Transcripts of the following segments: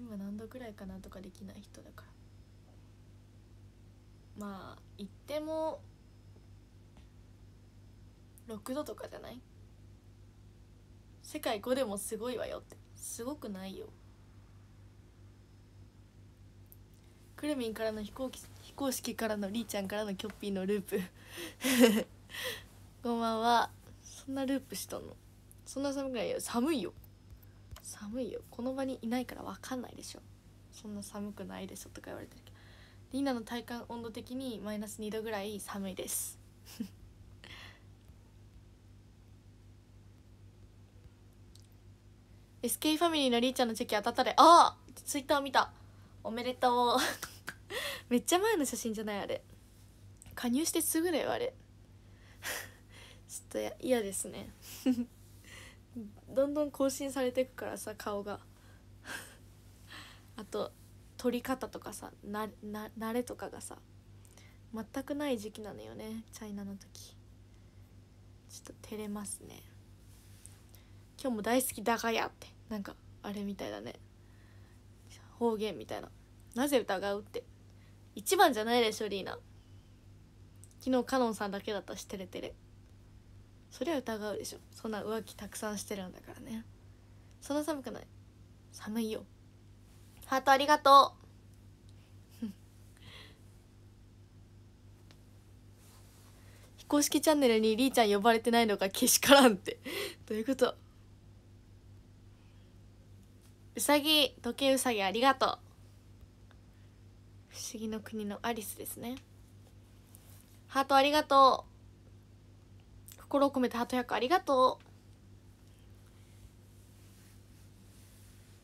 今何度くらいかなとかできない人だからまあ行っても6度とかじゃない世界5でもすごいわよってすごくないよくるみんからの飛行機非公式からのりーちゃんからのキョッピーのループこんばんはそんなループしたのそんな寒くないよ寒いよ寒いよこの場にいないから分かんないでしょそんな寒くないでしょとか言われてるけどリーナの体感温度的にマイナス2度ぐらい寒いです SK ファミリーのりーちゃんのチェキ当たったでああツイッター見たおめでとう めっちゃ前の写真じゃないあれ加入してすぐだよあれ ちょっと嫌ですねどんどん更新されていくからさ顔が あと撮り方とかさなな慣れとかがさ全くない時期なのよねチャイナの時ちょっと照れますね今日も大好きだがやってなんかあれみたいだね方言みたいななぜ疑うって一番じゃないでしょリーナ昨日カノンさんだけだったしテレテレそりゃ疑うでしょそんな浮気たくさんしてるんだからねそんな寒くない寒いよハートありがとう 非公式チャンネルにりーちゃん呼ばれてないのがけしからんってどういうことうさぎ時計うさぎありがとう不思議の国のアリスですねハートありがとう心を込めてハート1ありがと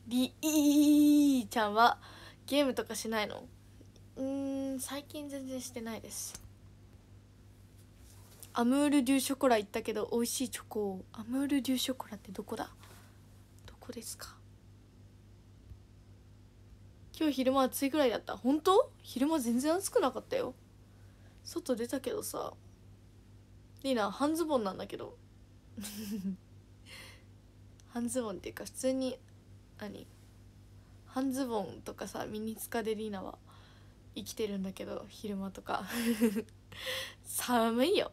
うりーちゃんはゲームとかしないのうん最近全然してないですアムール・デュ・ショコラ行ったけど美味しいチョコアムール・デュ・ショコラってどこだどこですか今日昼間暑いぐらいだった本当昼間全然暑くなかったよ外出たけどさリナ半ズボンなんだけど半ズボンっていうか普通に何半ズボンとかさミニツカでリーナは生きてるんだけど昼間とか 寒いよ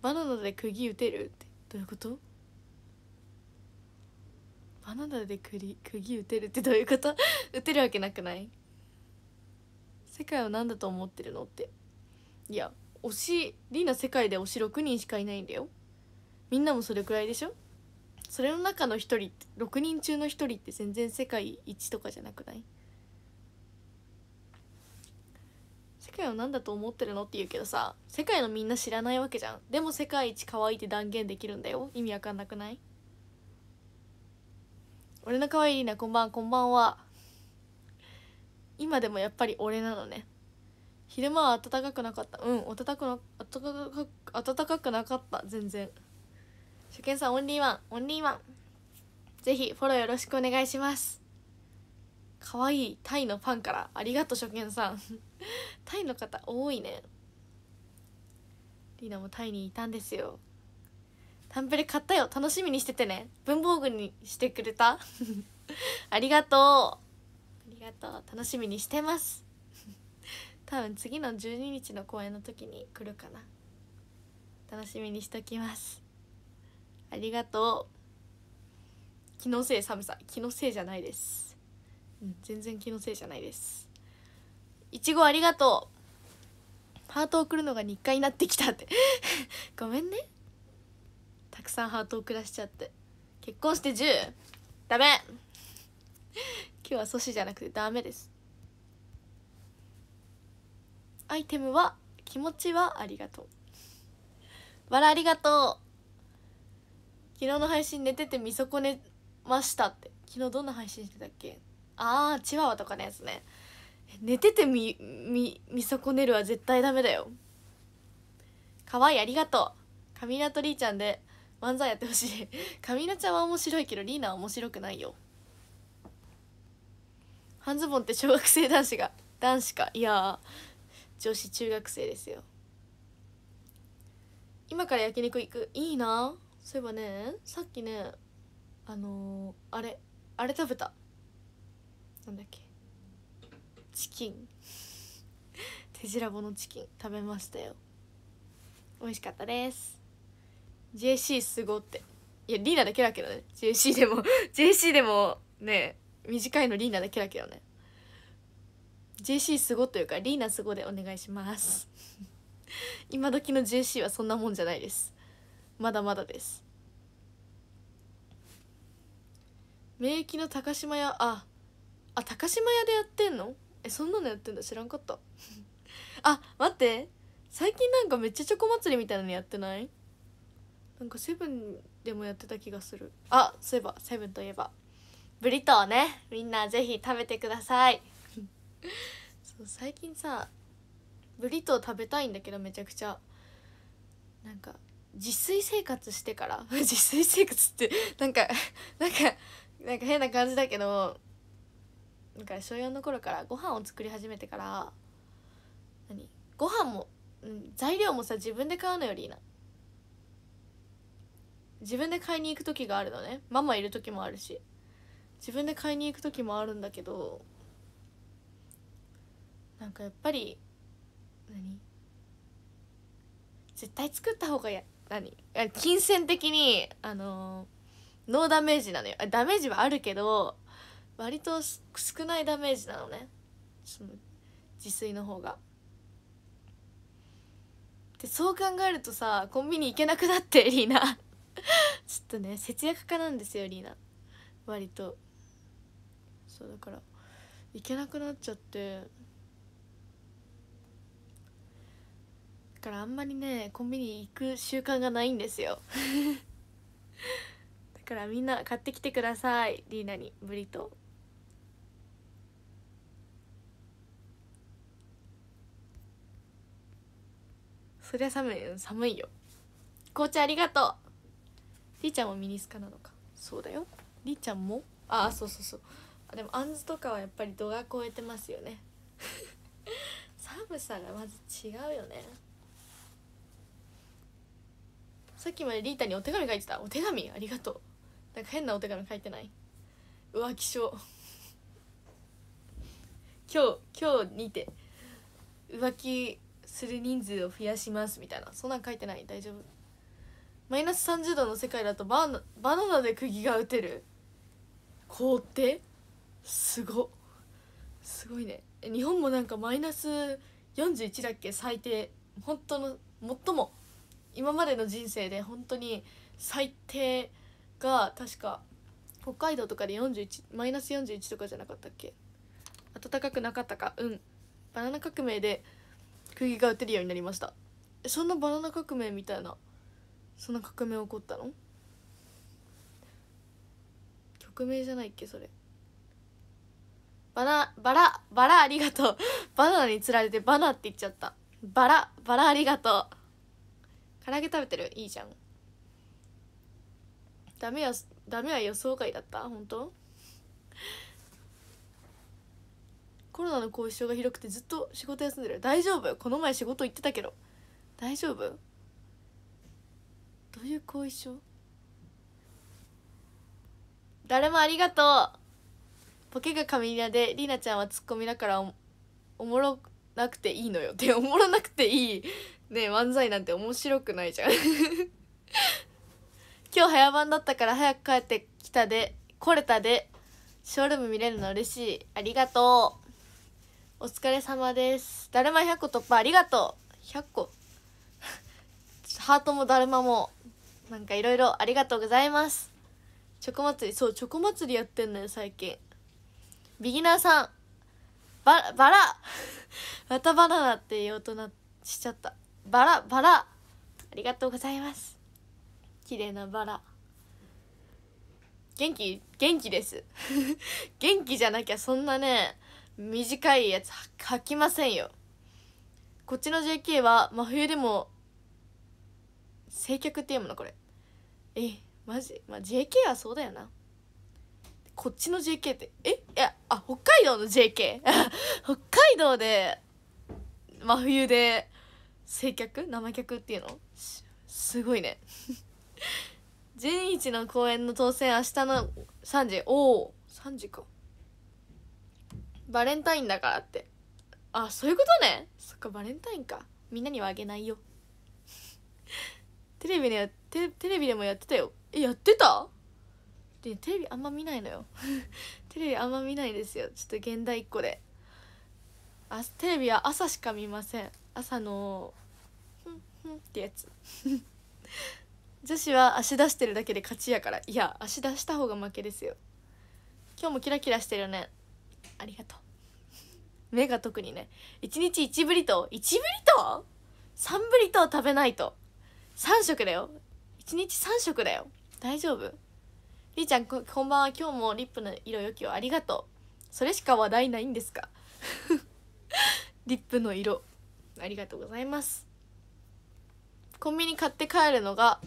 バナナで釘打てるってどういうことバナナで釘釘打てるってどういうこと打てるわけなくない世界を何だと思ってるのっていや推しリナ世界で推し6人しかいないんだよみんなもそれくらいでしょそれの中の1人って6人中の1人って全然世界一とかじゃなくない世界を何だと思ってるのって言うけどさ世界のみんな知らないわけじゃんでも世界一可愛いって断言できるんだよ意味わかんなくない俺の可愛いリーナこんばんこんばんは今でもやっぱり俺なのね昼間は暖かくなかったうん暖かな暖かく暖かくなかった全然初見さんオンリーワンオンリーワンぜひフォローよろしくお願いしますかわいいタイのファンからありがとう初見さん タイの方多いねリナもタイにいたんですよタンペレ買ったよ楽しみにしててね文房具にしてくれた ありがとうありがとう楽しみにしてます多分次の12日の公演の時に来るかな楽しみにしときますありがとう気のせい寒さ気のせいじゃないですうん全然気のせいじゃないですいちごありがとうハートを送るのが日課になってきたって ごめんねたくさんハート送らしちゃって結婚して10ダメ今日は阻止じゃなくてダメですアイテムは気持ちはありがとうわらありがとう昨日の配信寝てて見損ねましたって昨日どんな配信してたっけああチワワとかのやつね寝てて見見見損ねるは絶対ダメだよ可愛いありがとうカミナとリーちゃんで漫才やってほしい カミナちゃんは面白いけどリーナは面白くないよ半ズボンって小学生男子が男子かいやー女子中学生ですよ今から焼肉行くいいなそういえばねさっきねあのー、あれあれ食べたなんだっけチキン 手白ぼのチキン食べましたよ美味しかったです JC すごっていやリーナだけだけどね JC でも JC でもね短いのリーナだけだけどね JC すごというかリーナすごでお願いします今時の JC はそんなもんじゃないですまだまだです免疫の高島屋ああ高島屋でやってんのえそんなのやってんだ知らんかった あ待って最近なんかめっちゃチョコ祭りみたいなのやってないなんかセブンでもやってた気がするあそういえばセブンといえばブリトーねみんなぜひ食べてください そう最近さブリトー食べたいんだけどめちゃくちゃなんか自炊生活してから 自炊生活ってなんか なんかなんか変な感じだけどなんか小4の頃からご飯を作り始めてから何ご飯も、うん、材料もさ自分で買うのよりいいな自分で買いに行く時があるのねママいる時もあるし自分で買いに行く時もあるんだけどなんかやっぱり何絶対作った方がや何金銭的にあのー、ノーダメージなのよダメージはあるけど割と少ないダメージなのねその自炊の方が。でそう考えるとさコンビニ行けなくなってリーナ ちょっとね節約家なんですよリーナ割とそうだから行けなくなっちゃってからあんまりねコンビニ行く習慣がないんですよ だからみんな買ってきてくださいリーナにブリトそりゃ寒い寒いよ紅茶ありがとうりーちゃんもミニスカなのかそうだよりーちゃんもああそうそうそうあでもあんずとかはやっぱり度が超えてますよね 寒さがまず違うよねさっきまでリータにお手紙書いてたお手紙ありがとうなんか変なお手紙書いてない浮気症 今日今日にて浮気する人数を増やしますみたいなそんなん書いてない大丈夫マイナス30度の世界だとバナバナナで釘が打てる凍ってすごすごいね日本もなんかマイナス41だっけ最低本当の最も今までの人生で本当に最低が確か北海道とかで41マイナス41とかじゃなかったっけ暖かくなかったかうんバナナ革命で釘が打てるようになりましたそんなバナナ革命みたいなそんな革命起こったの曲名じゃないっけそれバナバラバラありがとうバナナにつられてバナって言っちゃったバラバラありがとう唐揚げ食べてるいいじゃんダメやダメは予想外だった本当コロナの後遺症がひくてずっと仕事休んでる大丈夫この前仕事行ってたけど大丈夫どういう後遺症誰もありがとうボケが髪嫌でりなちゃんはツッコミだからおもろなくていいのよっておもろなくていいね漫才なんて面白くないじゃん 今日早番だったから早く帰ってきたで来れたでショールーム見れるの嬉しいありがとうお疲れ様ですだるま100個突破ありがとう100個 ハートもだるまもなんかいろいろありがとうございますチョコ祭りそうチョコ祭りやってんのよ最近ビギナーさんババラ またバナナって言おうとなしちゃったバラバラありがとうございます綺麗なバラ元気元気です 元気じゃなきゃそんなね短いやつ書きませんよこっちの JK は真冬でも正脚って読むのこれえマジまあ JK はそうだよなこっちの JK ってえいやあ北海道の JK 北海道で真冬で接客生客っていうのすごいね12日 の公演の当選明日の3時おお3時かバレンタインだからってあそういうことねそっかバレンタインかみんなにはあげないよ テレビでテテレビでもやってたよえやってたでテレビあんま見ないのよ テレビあんま見ないですよちょっと現代っ子であテレビは朝しか見ません朝のふんふんってやつ 女子は足出してるだけで勝ちやからいや足出した方が負けですよ今日もキラキラしてるねありがとう目が特にね一日1ブリトー1ブリトー ?3 ブリトー食べないと3食だよ1日3食だよ大丈夫りーちゃんこんばんは今日もリップの色よきをありがとうそれしか話題ないんですか リップの色ありがとうございますコンビニ買って帰るのが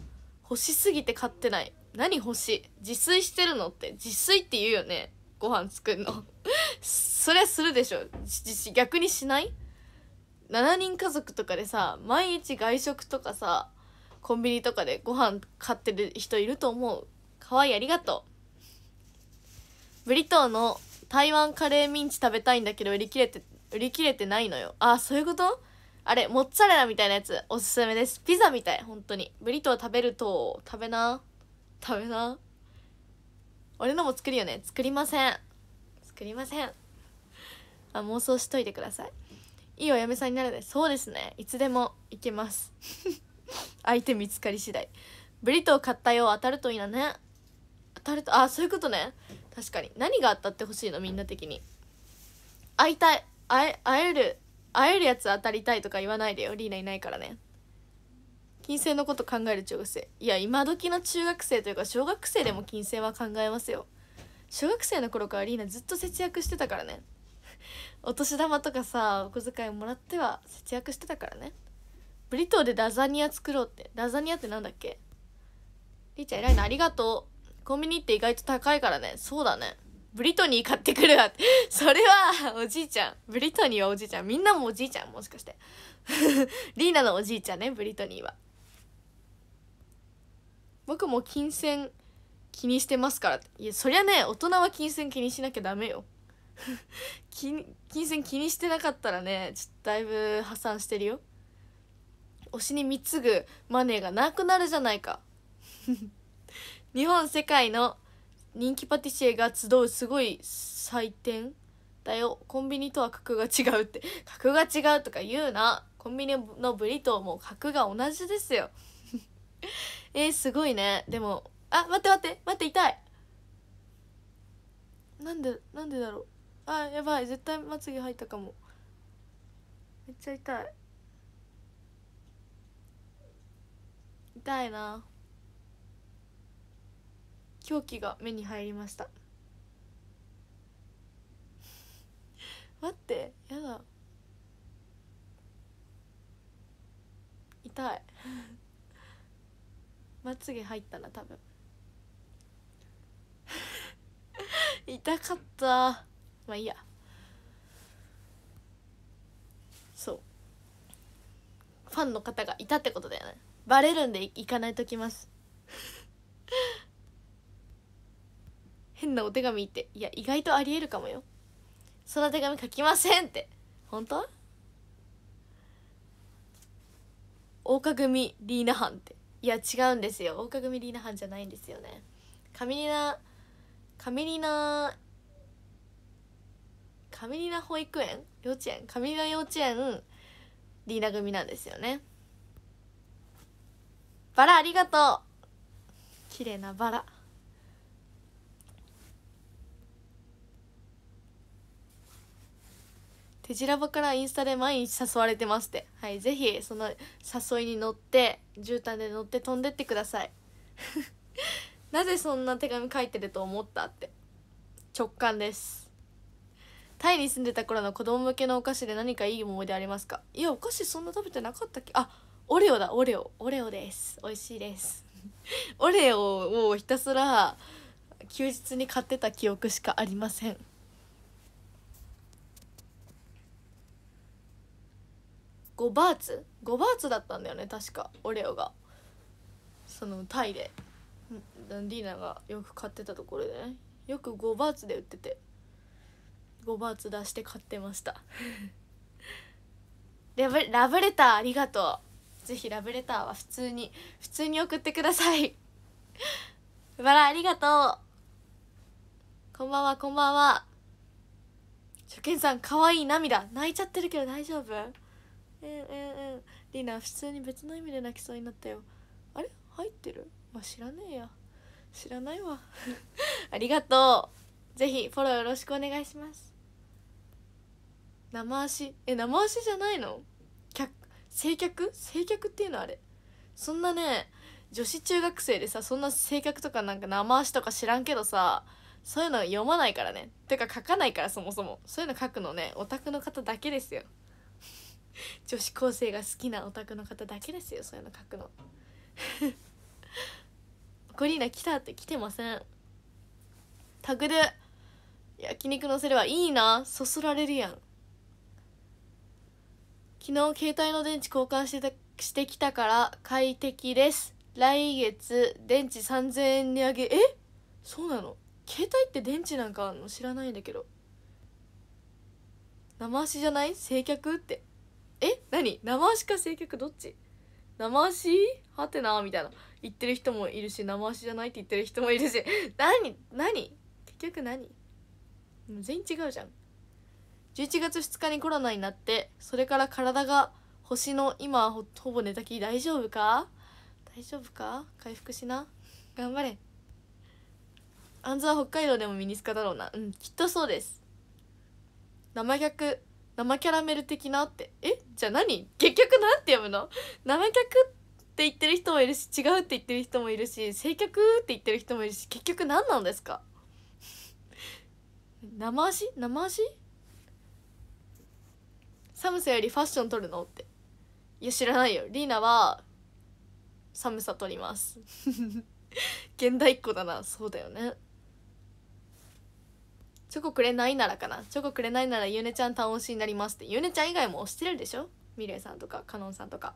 欲しすぎて買ってない何欲しい自炊してるのって自炊って言うよねご飯作んの そりゃするでしょ逆にしない7人家族とかでさ毎日外食とかさコンビニとかでご飯買ってる人いると思うかわいいありがとうブリトーの台湾カレーミンチ食べたいんだけど売り切れて売り切れてないのよあそういうことあれモッツァレラみたいなやつおすすめですピザみたい本当にブリトー食べると食べな食べな俺のも作るよね作りません作りませんあ妄想しといてくださいいいお嫁さんになるねそうですねいつでも行けます 相手見つかり次第ブリトー買ったよ当たるといいなね当たるとあそういうことね確かに何が当たってほしいのみんな的に会いたい会える会えるやつ当たりたいとか言わないでよリーナいないからね金銭のこと考える中学生いや今時の中学生というか小学生でも金銭は考えますよ小学生の頃からリーナずっと節約してたからねお年玉とかさお小遣いもらっては節約してたからねブリトーでダザニア作ろうってダザニアってなんだっけりーちゃん偉いなありがとうコンビニって意外と高いからねそうだねブリトニー買ってくるわって。それは、おじいちゃん。ブリトニーはおじいちゃん。みんなもおじいちゃん、もしかして。リーナのおじいちゃんね、ブリトニーは。僕も金銭気にしてますから。いや、そりゃね、大人は金銭気にしなきゃダメよ。金金銭気にしてなかったらねちょっとだいぶ破産してるよ推しに貢ぐマネーがなくなるじゃないか日本世界の人気パティシエが集うすごい祭典だよコンビニとは格が違うって 格が違うとか言うなコンビニのブリトーも格が同じですよ えー、すごいねでもあ待って待って待って痛いなんでなんでだろうあやばい絶対まつげ入ったかもめっちゃ痛い痛いな狂気が目に入りました待ってやだ痛いまつげ入ったな多分痛かったまあいいやそうファンの方がいたってことだよねバレるんで行かないときます変なお手紙っていや意外とありえるかもよそんな手紙書きませんって本当大岡組リーナ班っていや違うんですよ大岡組リーナ班じゃないんですよねカミリナカミリナカミリナ保育園幼稚園カミリナ幼稚園リーナ組なんですよねバラありがとう綺麗なバラ手ジラボからインスタで毎日誘われてますってはい是非その誘いに乗って絨毯で乗って飛んでってください なぜそんな手紙書いてると思ったって直感ですタイに住んでた頃の子供向けのお菓子で何かいい思い出ありますかいやお菓子そんな食べてなかったっけあオレオだオレオオレオです美味しいです オレオをひたすら休日に買ってた記憶しかありません5バーツ5バーツだったんだよね確かオレオがそのタイでディーナがよく買ってたところでねよく5バーツで売ってて5バーツ出して買ってましたラブ ラブレターありがとうぜひラブレターは普通に普通に送ってくださいバラありがとうこんばんはこんばんは初見さんかわいい涙泣いちゃってるけど大丈夫うんうんうんリナ普通に別の意味で泣きそうになったよあれ入ってるまあ、知らねえや知らないわ ありがとうぜひフォローよろしくお願いします生足え生足じゃないの客正客正客っていうのあれそんなね女子中学生でさそんな性格とかなんか生足とか知らんけどさそういうの読まないからねてか書かないからそもそもそういうの書くのねオタクの方だけですよ女子高生が好きなオタクの方だけですよそういうの書くのゴリラ来たって来てませんタグで焼肉のせればいいなそそられるやん昨日携帯の電池交換してたしてきたから快適です来月電池3000円値上げえそうなの携帯って電池なんかあの知らないんだけど生足じゃない正脚ってえ何生足か正客どっち生足はてなみたいな言ってる人もいるし生足じゃないって言ってる人もいるし 何何結局何全員違うじゃん11月2日にコロナになってそれから体が星の今ほほぼ寝たきり大丈夫か大丈夫か回復しな頑張れあんずは北海道でもミニスカだろうなうんきっとそうです生逆生キャラメル的なってえじゃあ何結局何て読むの生客って言ってる人もいるし違うって言ってる人もいるし正客って言ってる人もいるし結局何なんですか 生足生足寒さよりファッション取るのっていや知らないよリーナは寒さ取ります 現代っ子だなそうだよねチョコくれないならかなチョコくれないならゆねちゃん単押しになりますってゆねちゃん以外も押してるでしょみれいさんとかかのんさんとか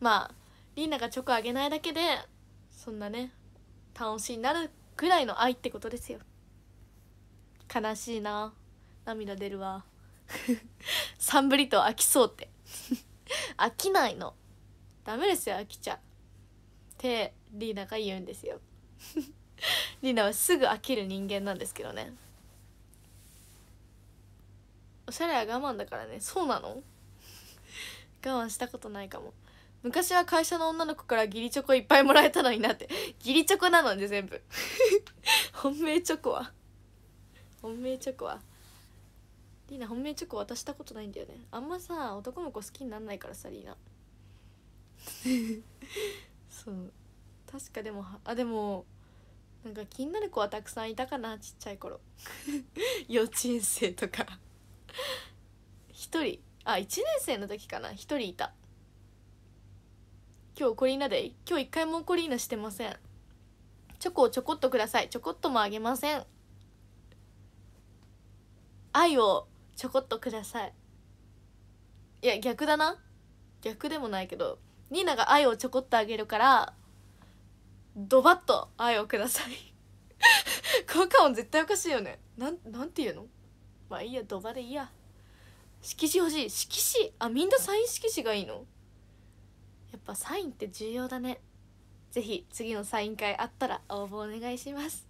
まありんながチョコあげないだけでそんなね単押しになるくらいの愛ってことですよ悲しいな涙出るわサンブリと飽きそうって 飽きないのダメですよ飽きちゃってリーナが言うんですよ リナはすぐ飽きる人間なんですけどねおしゃれは我慢だからねそうなの 我慢したことないかも昔は会社の女の子から義理チョコいっぱいもらえたのになって義理チョコなので全部 本命チョコは本命チョコはリーナ本命チョコ渡したことないんだよねあんまさ男の子好きになんないからさリーナそう確かでもあでもなんか気になる子はたくさんいたかなちっちゃい頃 幼稚園生とか1人あ1年生の時かな1人いた今日コリーナデイ今日1回もコリーナしてませんチョコをちょこっとくださいちょこっともあげません愛をちょこっとくださいいや逆だな逆でもないけどニーナが愛をちょこっとあげるからドバッと愛をください 効果音絶対おかしいよねなんなんて言うのまあいいやドバでいいや色紙欲しい色紙あみんなサイン色紙がいいのやっぱサインって重要だねぜひ次のサイン会あったら応募お願いします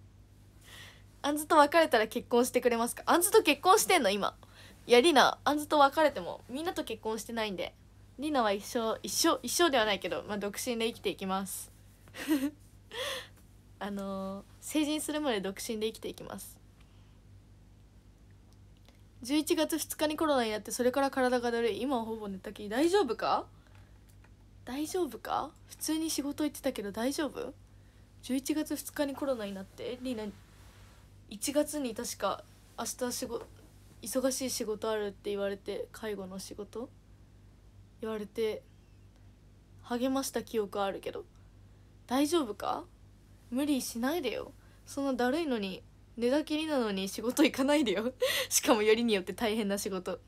あんずと別れたら結婚してくれますかあんずと結婚してんの今いやりなあんずと別れてもみんなと結婚してないんでりなは一生一生一生ではないけど、まあ、独身で生きていきますあの成人するまで独身で生きていきます11月2日にコロナになってそれから体がだるい今はほぼ寝たきり大丈夫か大丈夫か普通に仕事行ってたけど大丈夫 ?11 月2日にコロナになってリーナ1月に確か明日仕事忙しい仕事あるって言われて介護の仕事言われて励ました記憶あるけど大丈夫か無理しないでよそんなだるいのに寝たきりなのに仕事行かないでよ しかもよりによって大変な仕事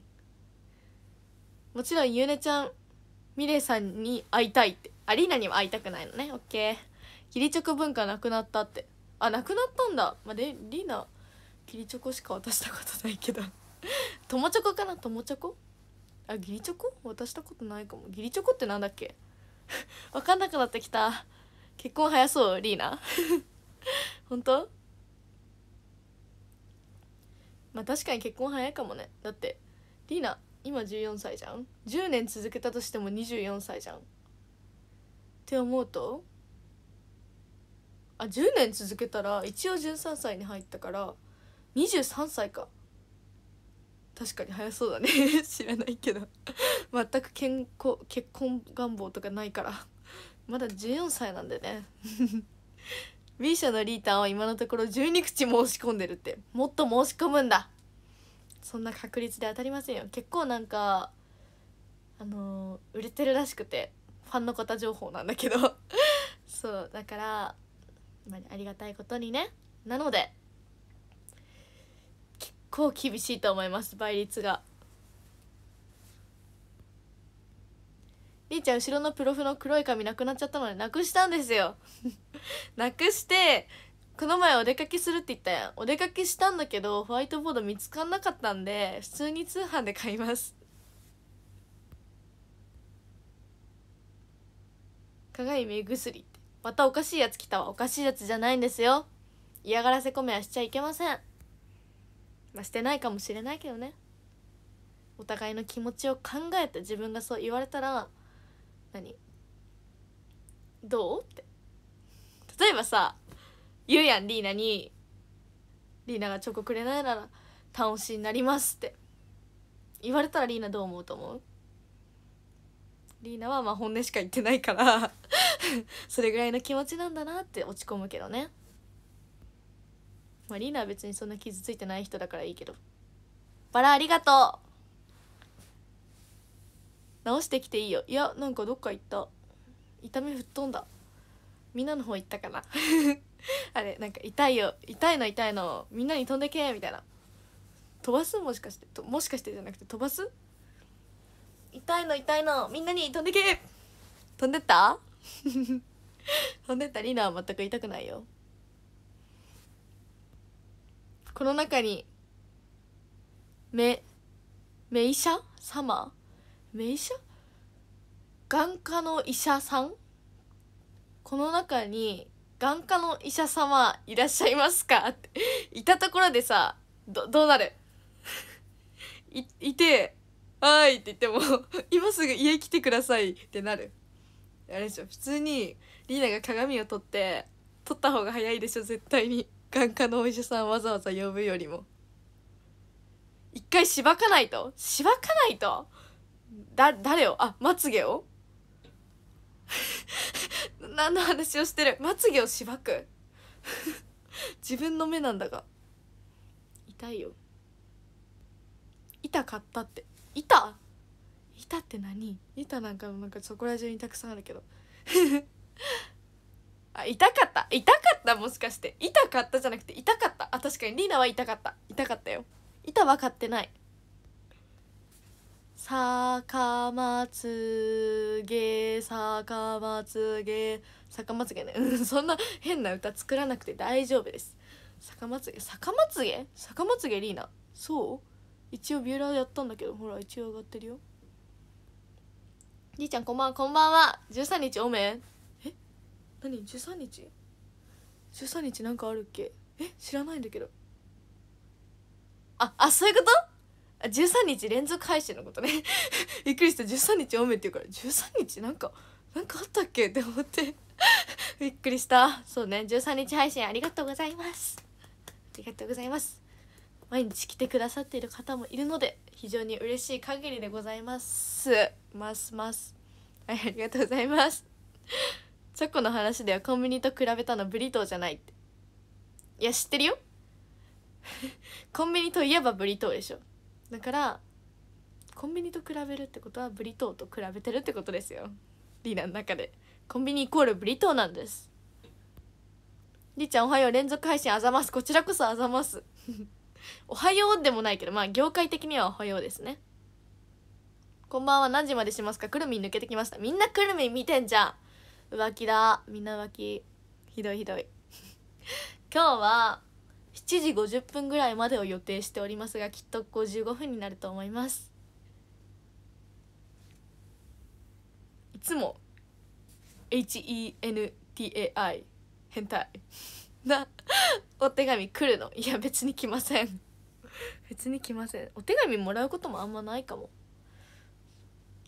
もちろんゆうねちゃんミレイさんに会いたいってアリーナには会いたくないのねオッケーキリチョコ文化なくなったってあなくなったんだまあ、でリーナキリチョコしか渡したことないけど 友チョコかな友チョコあギリチョコ渡したことないかもギリチョコってなんだっけ分 かんなくなってきた結婚早そうリーナ 本当まあ確かに結婚早いかもねだってリーナ今14歳じゃん10年続けたとしても24歳じゃんって思うとあ10年続けたら一応13歳に入ったから23歳か確かに早そうだね 知らないけど 全く健康結婚願望とかないからまだ14歳なんでね B 社 のリータンは今のところ12口申し込んでるってもっと申し込むんだそんな確率で当たりませんよ結構なんかあのー、売れてるらしくてファンの方情報なんだけど そうだから、まあ、ありがたいことにねなので結構厳しいと思います倍率が。りーちゃん後ろのプロフの黒い髪なくなっちゃったのでなくしたんですよ なくしてこの前お出かけするって言ったやんお出かけしたんだけどホワイトボード見つかんなかったんで普通に通販で買いますかがい目薬ってまたおかしいやつ来たわおかしいやつじゃないんですよ嫌がらせコメはしちゃいけませんまあしてないかもしれないけどねお互いの気持ちを考えて自分がそう言われたら何どうって例えばさ言うやんリーナに「リーナがチョコくれないなら楽しになります」って言われたらリーナどう思うと思うリーナはまあ本音しか言ってないから それぐらいの気持ちなんだなって落ち込むけどねまあリーナは別にそんな傷ついてない人だからいいけどバラありがとう直してきていいよいやなんかどっか行った痛み吹っ飛んだみんなの方行ったかな あれなんか痛いよ痛いの痛いのみんなに飛んでけみたいな飛ばすもしかしてもしかしてじゃなくて飛ばす痛いの痛いのみんなに飛んでけ飛んでった 飛んでったリナは全く痛くないよこの中に目目医者様名医者眼科の医者さんこの中に眼科の医者様いらっしゃいますかっていたところでさどどうなるいいて「はーい」って言っても今すぐ家来てくださいってなるあれでしょ普通にリーナが鏡を取って取った方が早いでしょ絶対に眼科のお医者さんわざわざ呼ぶよりも一回しばかないとしばかないとだ誰をあまつげを 何の話をしてるまつげをしばく自分の目なんだが痛いよ板買ったって板板って何板なんかなんかそこら中にたくさんあるけど あ痛かった痛かったもしかして痛かったじゃなくて痛かったあ確かにリーナは痛かった痛かったよ痛は買ってない坂まつげ坂まつげ坂まつげね そんな変な歌作らなくて大丈夫です坂まつげ坂まつげ坂まつげリーナそう一応ビューラーやったんだけどほら一応上がってるよりーちゃんこんばんはこんばんは13日おめえ何13日 ?13 日なんかあるっけえ知らないんだけどああそういうことあ13日連続配信のことね びっくりした13日めって言うから13日なんかなんかあったっけって思って びっくりしたそうね13日配信ありがとうございますありがとうございます毎日来てくださっている方もいるので非常に嬉しい限りでございますますますはいありがとうございますチョコの話ではコンビニと比べたのブリトーじゃないっていや知ってるよ コンビニといえばブリトーでしょだからコンビニと比べるってことはブリトーと比べてるってことですよリーナの中でコンビニイコールブリトーなんですりーちゃんおはよう連続配信あざますこちらこそあざます おはようでもないけどまあ業界的にはおはようですねこんばんは何時までしますかくるみ抜けてきましたみんなくるみ見てんじゃん浮気だみんな浮気ひどいひどい 今日は7時50分ぐらいまでを予定しておりますがきっと55分になると思いますいつも HENTAI 変態なお手紙来るのいや別に来ません別に来ませんお手紙もらうこともあんまないかも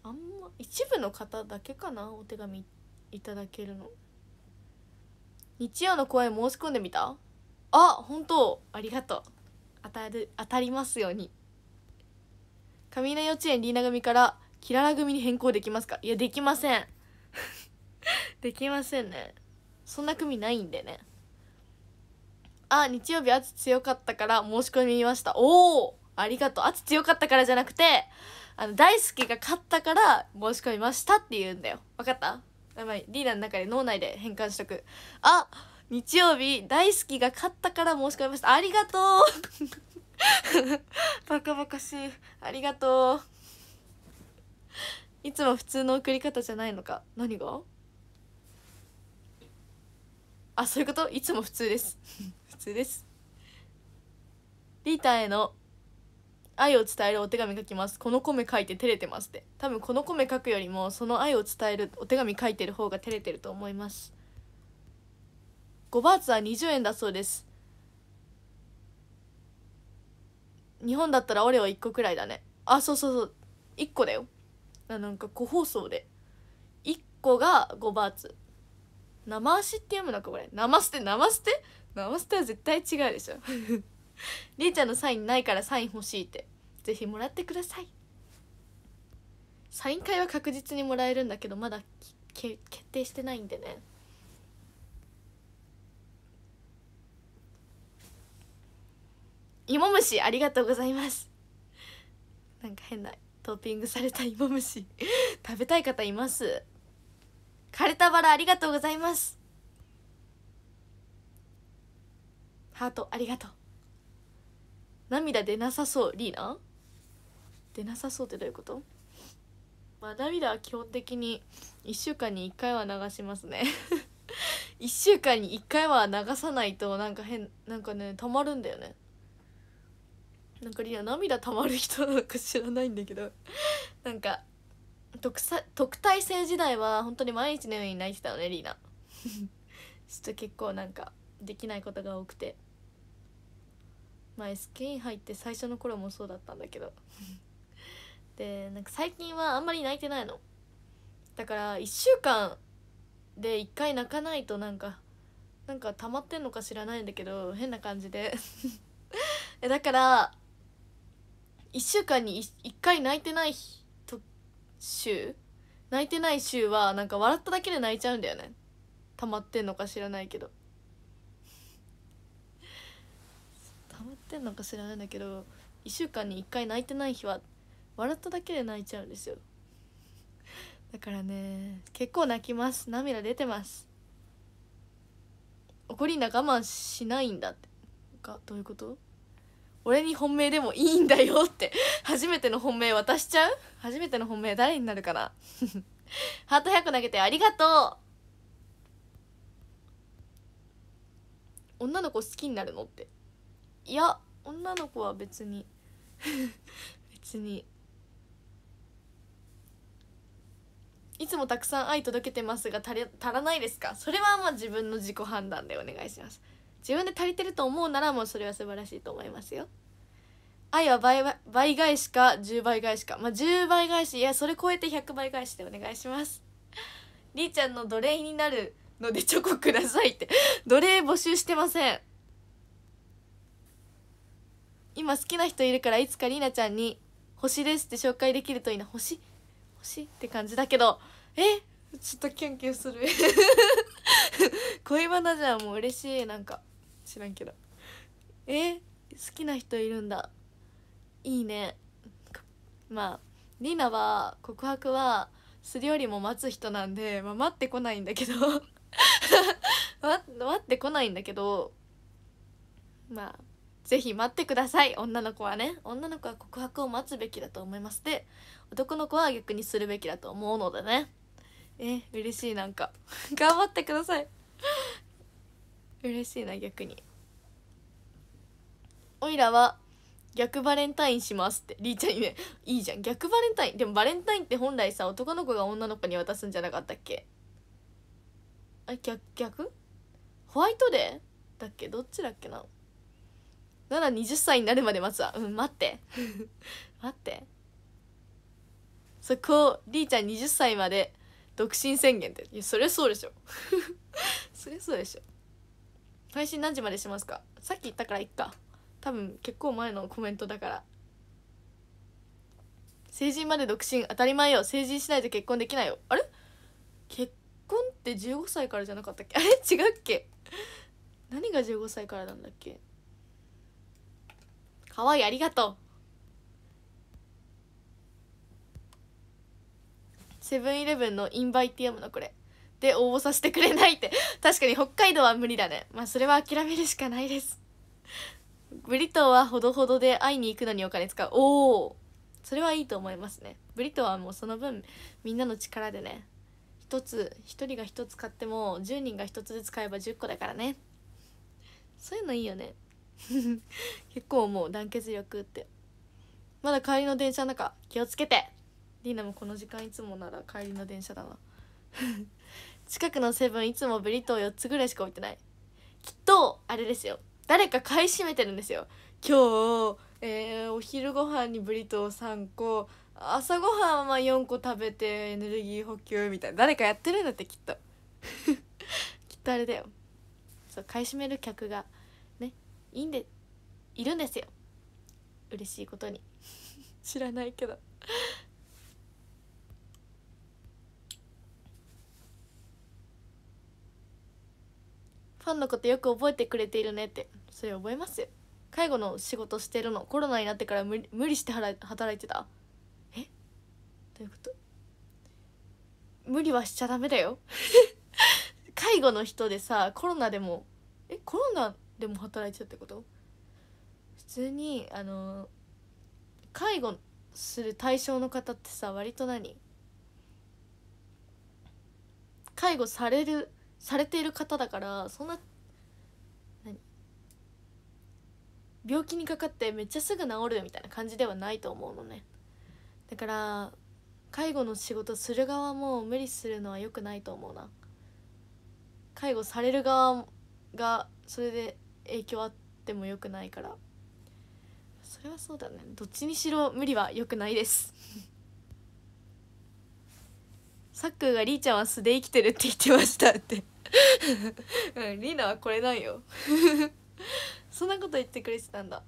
あんま一部の方だけかなお手紙いただけるの日曜の公演申し込んでみたあ本当ありがとう当たる当たりますように上稲幼稚園リーナ組からキララ組に変更できますかいやできません できませんねそんな組ないんでねあ日曜日圧強かったから申し込みましたおおありがとう圧強かったからじゃなくてあの大好きが勝ったから申し込みましたって言うんだよ分かったやばいリーダーの中で脳内で変換しとくあっ日曜日大好きが勝ったから申し込みましたありがとう バカバカしいありがとういつも普通の送り方じゃないのか何があそういうこといつも普通です 普通ですリータへの愛を伝えるお手紙書きますこの米書いて照れてますって多分この米書くよりもその愛を伝えるお手紙書いてる方が照れてると思います5バーツは20円だそうです日本だったらオレオ1個くらいだねあそうそうそう1個だよあなんか個包装で1個が5バーツ生足って読むのかこれ生捨て生捨て生捨ては絶対違うでしょ りーちゃんのサインないからサイン欲しいってぜひもらってくださいサイン会は確実にもらえるんだけどまだ決定してないんでね芋虫ありがとうございますなんか変なトッピングされた芋虫食べたい方いますカルタバラありがとうございますハートありがとう涙出なさそうリーナ出なさそうってどういうことまあ涙は基本的に1週間に1回は流しますね1 週間に1回は流さないとなんか変なんかねたまるんだよねなんかリア涙たまる人なんか知らないんだけど なんか特特待生時代は本当に毎日のように泣いてたのねリーナ ちょっと結構なんかできないことが多くて前スケイン入って最初の頃もそうだったんだけど でなんか最近はあんまり泣いてないのだから1週間で1回泣かないとなんかなんか溜まってんのか知らないんだけど変な感じでだから1週間に 1, 1回泣いてないと週泣いてない週はなんか笑っただけで泣いちゃうんだよね溜まってんのか知らないけど溜まってんのか知らないんだけど1週間に1回泣いてない日は笑っただけで泣いちゃうんですよだからね結構泣きます涙出てます怒りな我慢しないんだってどういうこと俺に本命でもいいんだよって 初めての本命渡しちゃう初めての本命誰になるかな ハート100投げてありがとう女の子好きになるのっていや女の子は別に 別にいつもたくさん愛届けてますが足り足らないですかそれはまあ自分の自己判断でお願いします自分で足りてると思うならもうそれは素晴らしいと思いますよ愛は倍倍返しか10倍返しかまあ10倍返しいやそれ超えて100倍返しでお願いしますりーちゃんの奴隷になるのでチョコくださいって 奴隷募集してません今好きな人いるからいつかりなちゃんに「星です」って紹介できるといいな星星って感じだけどえちょっとキュンキュンする 恋バナじゃんもう嬉しいなんか。知らんけどえ好きな人いるんだいいねまあリナは告白はするよりも待つ人なんで、まあ、待ってこないんだけど 待ってこないんだけどまあぜひ待ってください女の子はね女の子は告白を待つべきだと思いますで男の子は逆にするべきだと思うのでねえ嬉しいなんか頑張ってください嬉しいな逆においらは逆バレンタインしますってりーちゃんにねいいじゃん逆バレンタインでもバレンタインって本来さ男の子が女の子に渡すんじゃなかったっけあ逆逆ホワイトデーだっけどっちだっけななら20歳になるまで待つわうん待って 待ってそこりーちゃん20歳まで独身宣言っていやそりゃそうでしょ そりゃそうでしょ配信何時までしますかさっき言ったからいっか多分結構前のコメントだから成人まで独身当たり前よ成人しないと結婚できないよあれ結婚って15歳からじゃなかったっけあれ違うっけ何が15歳からなんだっけ可愛いありがとうセブンイレブンのインバイティアムのこれで応募させてくれないって 確かに北海道は無理だねまあそれは諦めるしかないです ブリトーはほどほどで会いに行くのにお金使うおおそれはいいと思いますねブリトーはもうその分みんなの力でね一つ一人が一つ買っても10人が一つずつ買えば10個だからねそういうのいいよね 結構もう団結力ってまだ帰りの電車の中気をつけてリーナもこの時間いつもなら帰りの電車だな近くのセブンいつもブリトー4つぐらいしか置いてないきっとあれですよ誰か買い占めてるんですよ今日、えー、お昼ご飯にブリトー3個朝ごはんは4個食べてエネルギー補給みたいな誰かやってるんだってきっと きっとあれだよそう買い占める客がねいいんでいるんですよ嬉しいことに 知らないけどファンのことよく覚えてくれているねってそれ覚えますよ介護の仕事してるのコロナになってから無理して働いてたえどういうこと無理はしちゃダメだよ 介護の人でさコロナでもえコロナでも働いてたってこと普通にあの介護する対象の方ってさ割と何介護されるされている方だからそんな病気にかかってめっちゃすぐ治るみたいな感じではないと思うのねだから介護の仕事する側も無理するのは良くないと思うな介護される側がそれで影響あっても良くないからそれはそうだねどっちにしろ無理は良くないです サックがりーちゃんは素で生きてるって言ってましたってうんリーナはこれなんよそんなこと言ってくれてたんだ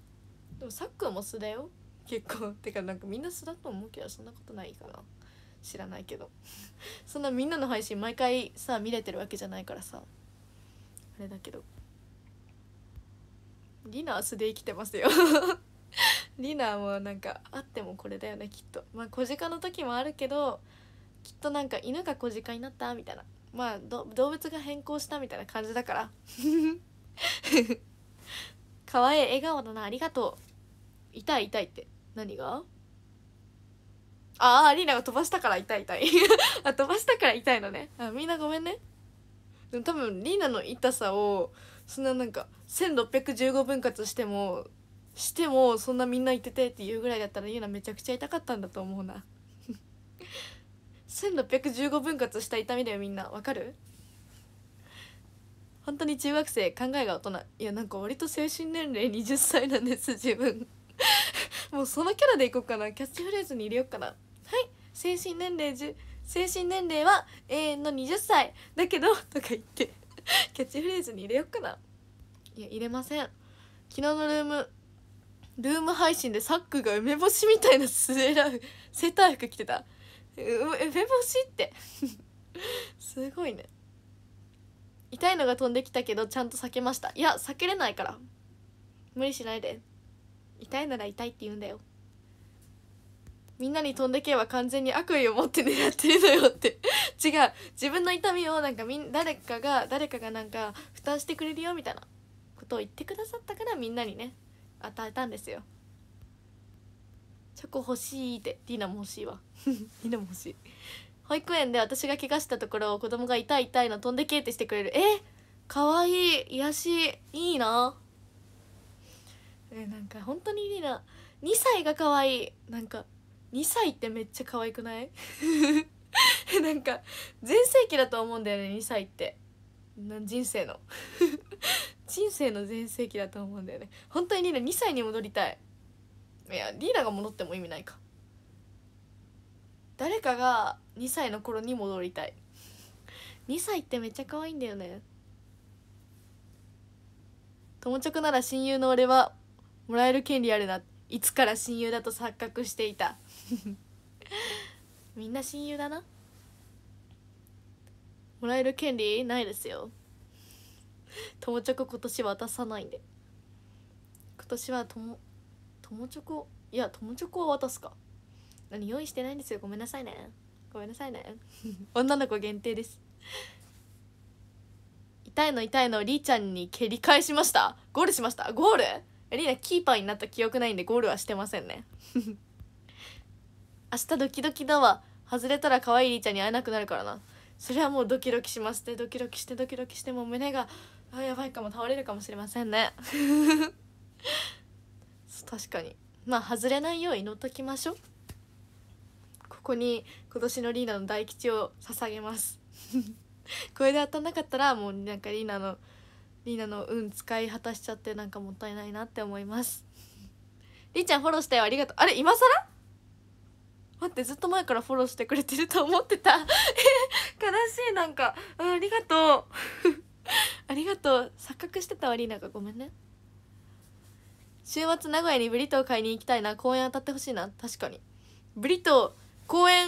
でもさっくんも素だよ結構てかなんかみんな素だと思うけどそんなことないかな知らないけどそんなみんなの配信毎回さ見れてるわけじゃないからさあれだけどリナは素で生きてますよリナもなんかあってもこれだよねきっとまあ小鹿の時もあるけどきっとなんか犬が小鹿になったみたいなまあ動物が変更したみたいな感じだから 可愛い笑顔だなありがとう痛い痛いって何がああリーナが飛ばしたから痛い痛い あ飛ばしたから痛いのねあみんなごめんねでも多分リーナの痛さをそんななんか1615分割してもしてもそんなみんな言っててっていうぐらいだったらリーナめちゃくちゃ痛かったんだと思うな1615分割した痛みだよみんなわかる本当に中学生考えが大人いやなんか割と精神年齢20歳なんです自分 もうそのキャラでいこうかなキャッチフレーズに入れようかなはい精神年齢10精神年齢は永遠の20歳だけど とか言ってキャッチフレーズに入れようかないや入れません昨日のルームルーム配信でサックが梅干しみたいなセーラーセーター服着てた 梅干しってすごいね痛いのが飛んできたけどちゃんと避けましたいや避けれないから無理しないで痛いなら痛いって言うんだよみんなに飛んでけは完全に悪意を持って狙ってるのよって違う自分の痛みをなんかみん誰かが誰かがなんか負担してくれるよみたいなことを言ってくださったからみんなにね与えたんですよチョコ欲しいってディナも欲しいわデ ィナも欲しい保育園で私が怪我したところを子供が痛い痛いの飛んでけってしてくれるえかわいい癒しいいなえなんか本当にリナ2歳が可愛いなんか2歳ってめっちゃ可愛くない なんか全盛期だと思うんだよね2歳って人生の 人生の全盛期だと思うんだよね本当にリナ2歳に戻りたいいやリーダーが戻っても意味ないか誰かが2歳の頃に戻りたい2歳ってめっちゃ可愛いんだよね友直なら親友の俺はもらえる権利あるないつから親友だと錯覚していた みんな親友だなもらえる権利ないですよ友直今年渡さないんで今年は友友チョコいや友チョコを渡すか何用意してないんですよごめんなさいねごめんなさいね 女の子限定です痛いの痛いのりーちゃんに蹴り返しましたゴールしましたゴールりーなキーパーになった記憶ないんでゴールはしてませんね 明日ドキドキだわ外れたら可愛いりーちゃんに会えなくなるからなそれはもうドキドキしましてドキドキしてドキドキしてもう胸があやばいかも倒れるかもしれませんね 確かにまあ外れないよう祈っときましょうここに今年のリーナの大吉を捧げます これで当たんなかったらもうなんかリーナのリーナの運使い果たしちゃってなんかもったいないなって思いますりーちゃんフォローしたよありがとうあれ今更待ってずっと前からフォローしてくれてると思ってた 悲しいなんか、うん、ありがとう ありがとう錯覚してたわリーナがごめんね週末名古屋にブリトー買いに行きたいな公園当たってほしいな確かにブリトー公演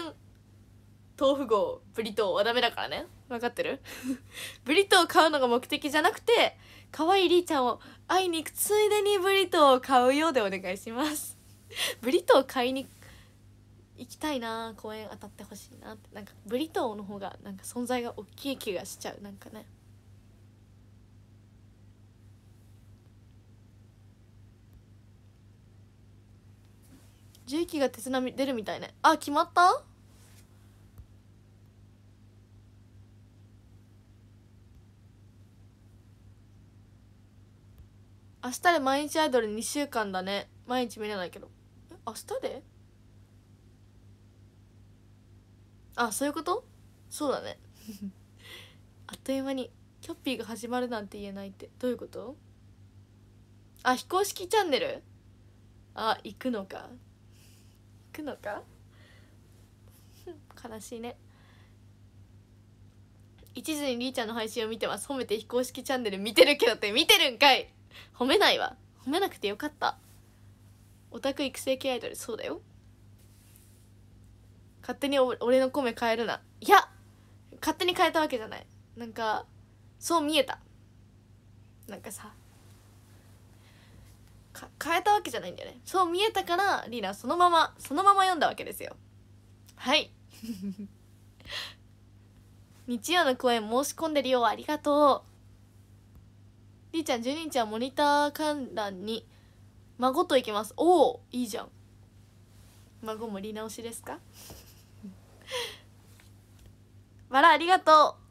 豆腐号ブリトーはダメだからね分かってる ブリトー買うのが目的じゃなくて可愛いりーちゃんを会いに行くついでにブリトーを買うようでお願いします ブリトー買いに行きたいな公園当たってほしいなってなんかブリトーの方がなんか存在が大きい気がしちゃうなんかね重機が手ぎ出るみたいねあ決まった明日で毎日アイドル2週間だね毎日見れないけどえ明日であそういうことそうだね あっという間にキョッピーが始まるなんて言えないってどういうことあ非公式チャンネルあ行くのかくのか 悲しいね一時にりーちゃんの配信を見てます褒めて非公式チャンネル見てるけどって見てるんかい褒めないわ褒めなくてよかったオタク育成系アイドルそうだよ勝手に俺の米変えるないや勝手に変えたわけじゃないなんかそう見えたなんかさ変えたわけじゃないんだよねそう見えたからリーナそのままそのまま読んだわけですよはい 日曜の公演申し込んでるよありがとうりーちゃん12日はモニター観覧に孫と行きますおおいいじゃん孫も理直しですかわら ありがとう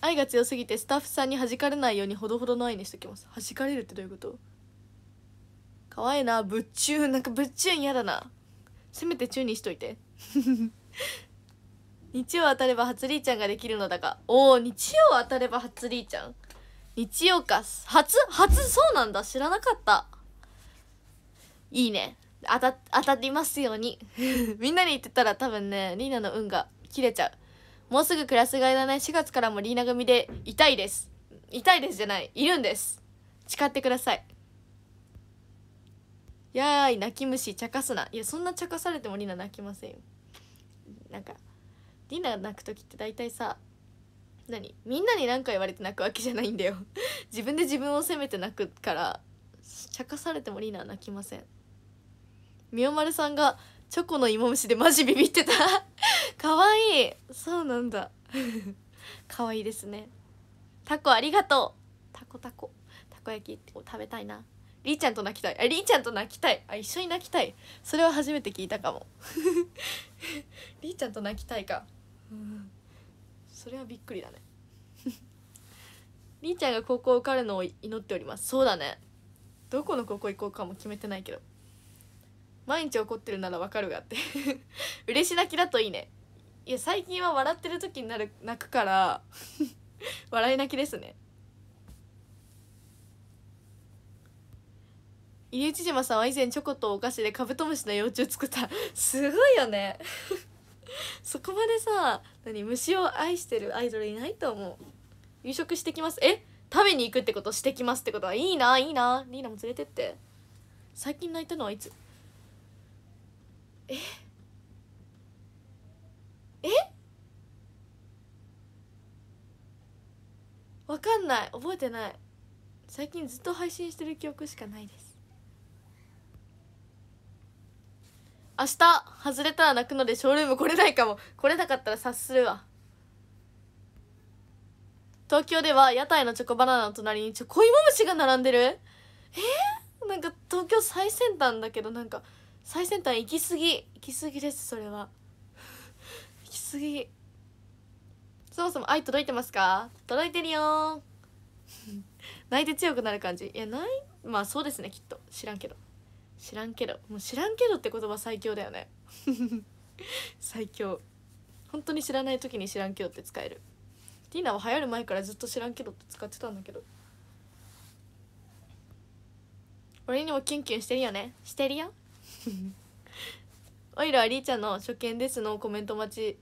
愛が強すぎてスタッフさんに弾かれないようにほどほどの愛にしときます弾かれるってどういうことかわいいなぶっちゅうなんかぶっちゅう嫌だなせめてチューにしといて 日曜当たれば初リーちゃんができるのだがおお日曜当たれば初リーちゃん日曜か初初そうなんだ知らなかったいいね当た当たりますように みんなに言ってたら多分ねリーナの運が切れちゃうもうすぐクラス替えだね4月からもリーナ組で痛いです痛いですじゃないいるんです誓ってくださいやーい泣き虫茶化すないやそんな茶化されてもリーナ泣きませんよなんかリーナが泣く時って大体さ何みんなに何か言われて泣くわけじゃないんだよ 自分で自分を責めて泣くから茶化されてもリーナは泣きませんみおまるさんがチョコの芋虫でマジビビってた可愛 いそうなんだ可愛 いですねタコありがとうタコタコたこ焼き食べたいなりーちゃんと泣きたいありーちゃんと泣きたいあ一緒に泣きたいそれは初めて聞いたかも りーちゃんと泣きたいかうんそれはびっくりだねりーちゃんが高校受かるのを祈っておりますそうだねどこの高校行こうかも決めてないけど毎日怒ってるならわかるがって 嬉し泣きだといいねいや最近は笑ってる時になる泣くから 笑い泣きですね入内島さんは以前チョコとお菓子でカブトムシの幼虫作った すごいよねそこまでさ何虫を愛してるアイドルいないと思う夕食してきますえ食べに行くってことしてきますってことはいいないいなリーナも連れてって最近泣いたのはいつええわかんない覚えてない最近ずっと配信してる記憶しかないです明日外れたら泣くのでショールーム来れないかも来れなかったら察するわ東京では屋台のチョコバナナの隣にチョコイモムシが並んでるえー、なんか東京最先端だけどなんか最先端行き過ぎ行き過ぎですそれは行き過ぎそもそも愛届いてますか届いてるよ 泣いて強くなる感じいやないまあそうですねきっと知らんけど知らんけどもう知らんけどって言葉最強だよね 最強本当に知らない時に知らんけどって使えるティーナは流行る前からずっと知らんけどって使ってたんだけど俺にもキュンキュンしてるよねしてるよオ イらはりーちゃんの初見ですのコメント待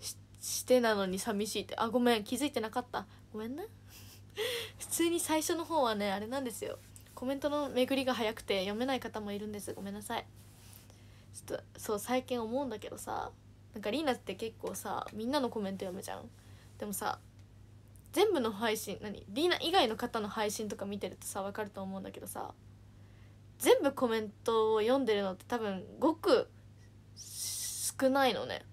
ちしてなのに寂しいってあごめん気づいてなかったごめんね 普通に最初の方はねあれなんですよコメントの巡りが早くて読めない方もいるんですごめんなさいちょっとそう最近思うんだけどさなんかリーナって結構さみんなのコメント読むじゃんでもさ全部の配信何リーナ以外の方の配信とか見てるとさ分かると思うんだけどさ全部コメントを読んでるのって多分ごく少ないのね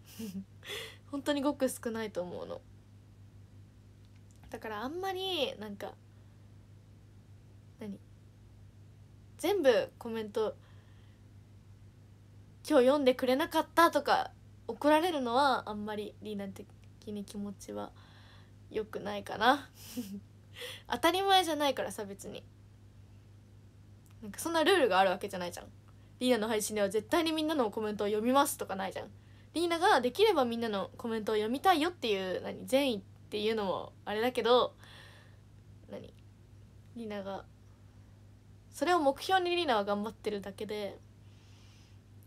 本当にごく少ないと思うのだからあんまりなんか何全部コメント今日読んでくれなかったとか怒られるのはあんまりリーナ的に気持ちは良くないかな 当たり前じゃないからさ別になんかそんなルールがあるわけじゃないじゃんリーナの配信では絶対にみんなのコメントを読みますとかないじゃんリーナができればみんなのコメントを読みたいよっていう何善意っていうのもあれだけど何リーナがそれを目標にリーナは頑張ってるだけで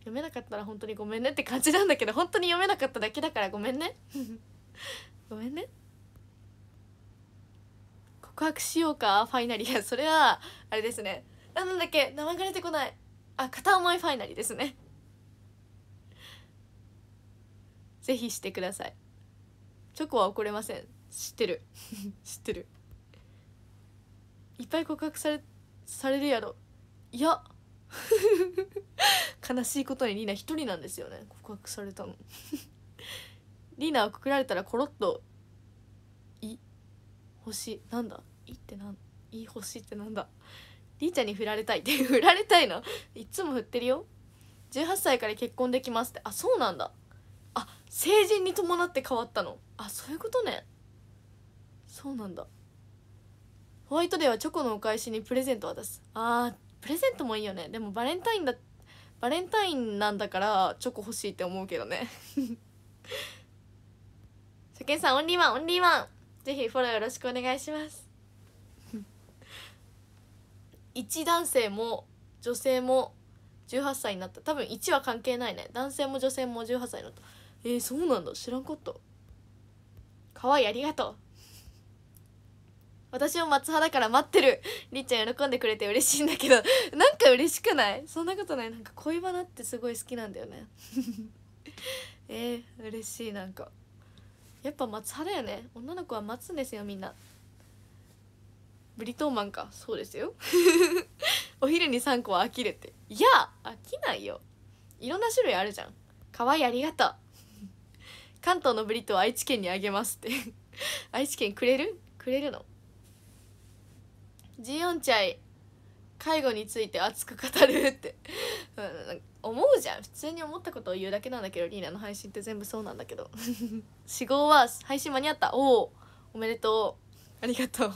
読めなかったら本当にごめんねって感じなんだけど本当に読めなかっただけだからごめんね ごめんね告白しようかファイナリーそれはあれですねなんだっけ名前が出てこないあ片思いファイナリーですねぜひしてくださいチョコは怒れません知ってる 知ってるいっぱい告白されされるやろいや 悲しいことにリーナ一人なんですよね告白されたの リーナは告られたらコロッと「い」「星」なんだ「い」ってなん「い」「星」ってなんだりーちゃんに振られたいって 振られたいのいつも振ってるよ18歳から結婚できますってあそうなんだあ成人に伴って変わったのあそういうことねそうなんだホワイトデーはチョコのお返しにプレゼント渡すあープレゼントもいいよねでもバレンタインだバレンタインなんだからチョコ欲しいって思うけどね初見 さんオンリーワンオンリーワンぜひフォローよろしくお願いします1男性も女性も18歳になった多分1は関係ないね男性も女性も18歳になったえー、そうなんだ知らんかったかわいいありがとう私も松葉だから待ってるりっちゃん喜んでくれて嬉しいんだけどなんか嬉しくないそんなことないなんか恋バナってすごい好きなんだよね えー、嬉しいなんかやっぱ松葉だよね女の子は待つんですよみんなブリトーマンかそうですよ お昼に3個は飽きるっていや飽きないよいろんな種類あるじゃん可愛いありがとう 関東のブリトー愛知県にあげますって 愛知県くれるくれるのジオンチャイ介護について熱く語るって思うじゃん普通に思ったことを言うだけなんだけどリーナの配信って全部そうなんだけど死亡は配信間に合ったおおおめでとうありがとう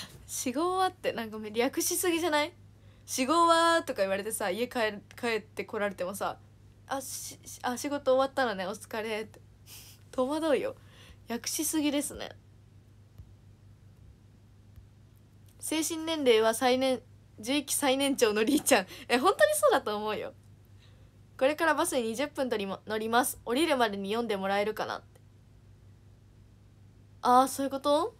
「しごわ」ってなんか略しすぎじゃないしごわ」とか言われてさ家帰帰ってこられてもさあしあ仕事終わったのねお疲れって 戸惑うよ略しすぎですね精神年齢は最年11期最年長のりーちゃん え本当にそうだと思うよこれからバスに20分とり乗ります降りるまでに読んでもらえるかなああそういうこと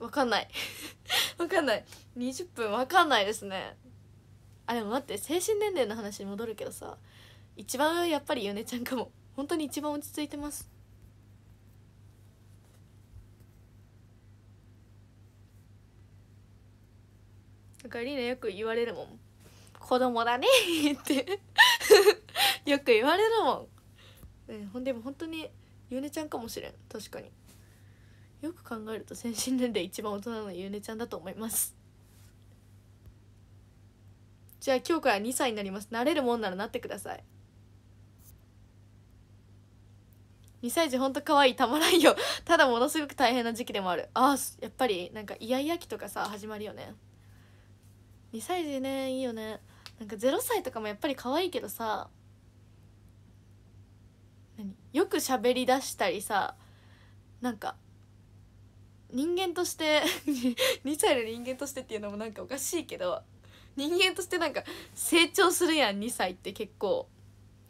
わかんない わかんない20分わかんないですねあでも待って精神年齢の話に戻るけどさ一番やっぱりヨネちゃんかも本当に一番落ち着いてますんかリーナよく言われるもん子供だね ってよく言われるもん、ね、ほんでも本当にヨネちゃんかもしれん確かによく考えると精神年齢一番大人のゆうねちゃんだと思いますじゃあ今日から2歳になりますなれるもんならなってください2歳児ほんと可愛いたまらんよただものすごく大変な時期でもあるああやっぱりなんかイヤイヤ期とかさ始まるよね2歳児ねいいよねなんか0歳とかもやっぱり可愛いけどさよく喋りだしたりさなんか人間として2 歳の人間としてっていうのもなんかおかしいけど人間としてなんか成長するやん2歳って結構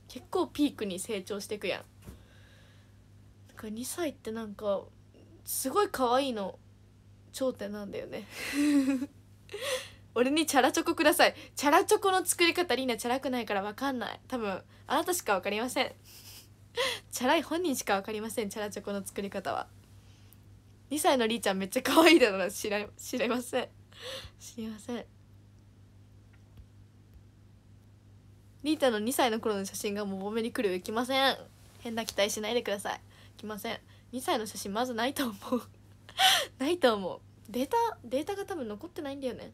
結構ピークに成長していくやんだから2歳ってなんかすごい可愛いの頂点なんだよね 俺にチャラチョコくださいチャラチョコの作り方リーナチャラくないから分かんない多分あなたしか分かりませんチャラい本人しか分かりませんチャラチョコの作り方は2歳のりーちゃんめっちゃ可愛いだろう知ら知れません知りませんりーちゃんの2歳の頃の写真がもう多めに来るよきません変な期待しないでください来ません2歳の写真まずないと思う ないと思うデータデータが多分残ってないんだよね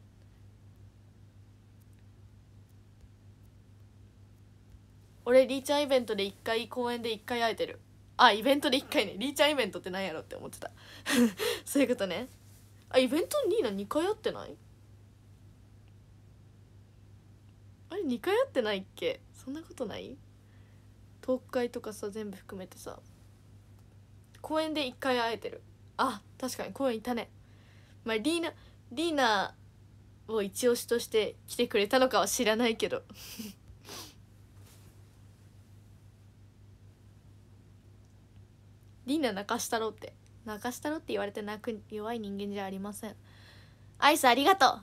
俺りーちゃんイベントで1回公演で1回会えてるあイベントで1回ねりーちゃんイベントって何やろって思ってた そういうことねあイベントにーナ2回会ってないあれ2回会ってないっけそんなことない東海とかさ全部含めてさ公園で1回会えてるあ確かに公園いたねまあリーナリーナを一押しとして来てくれたのかは知らないけどリーナ泣かしたろって泣かしたろって言われて泣く弱い人間じゃありませんアイスありがとう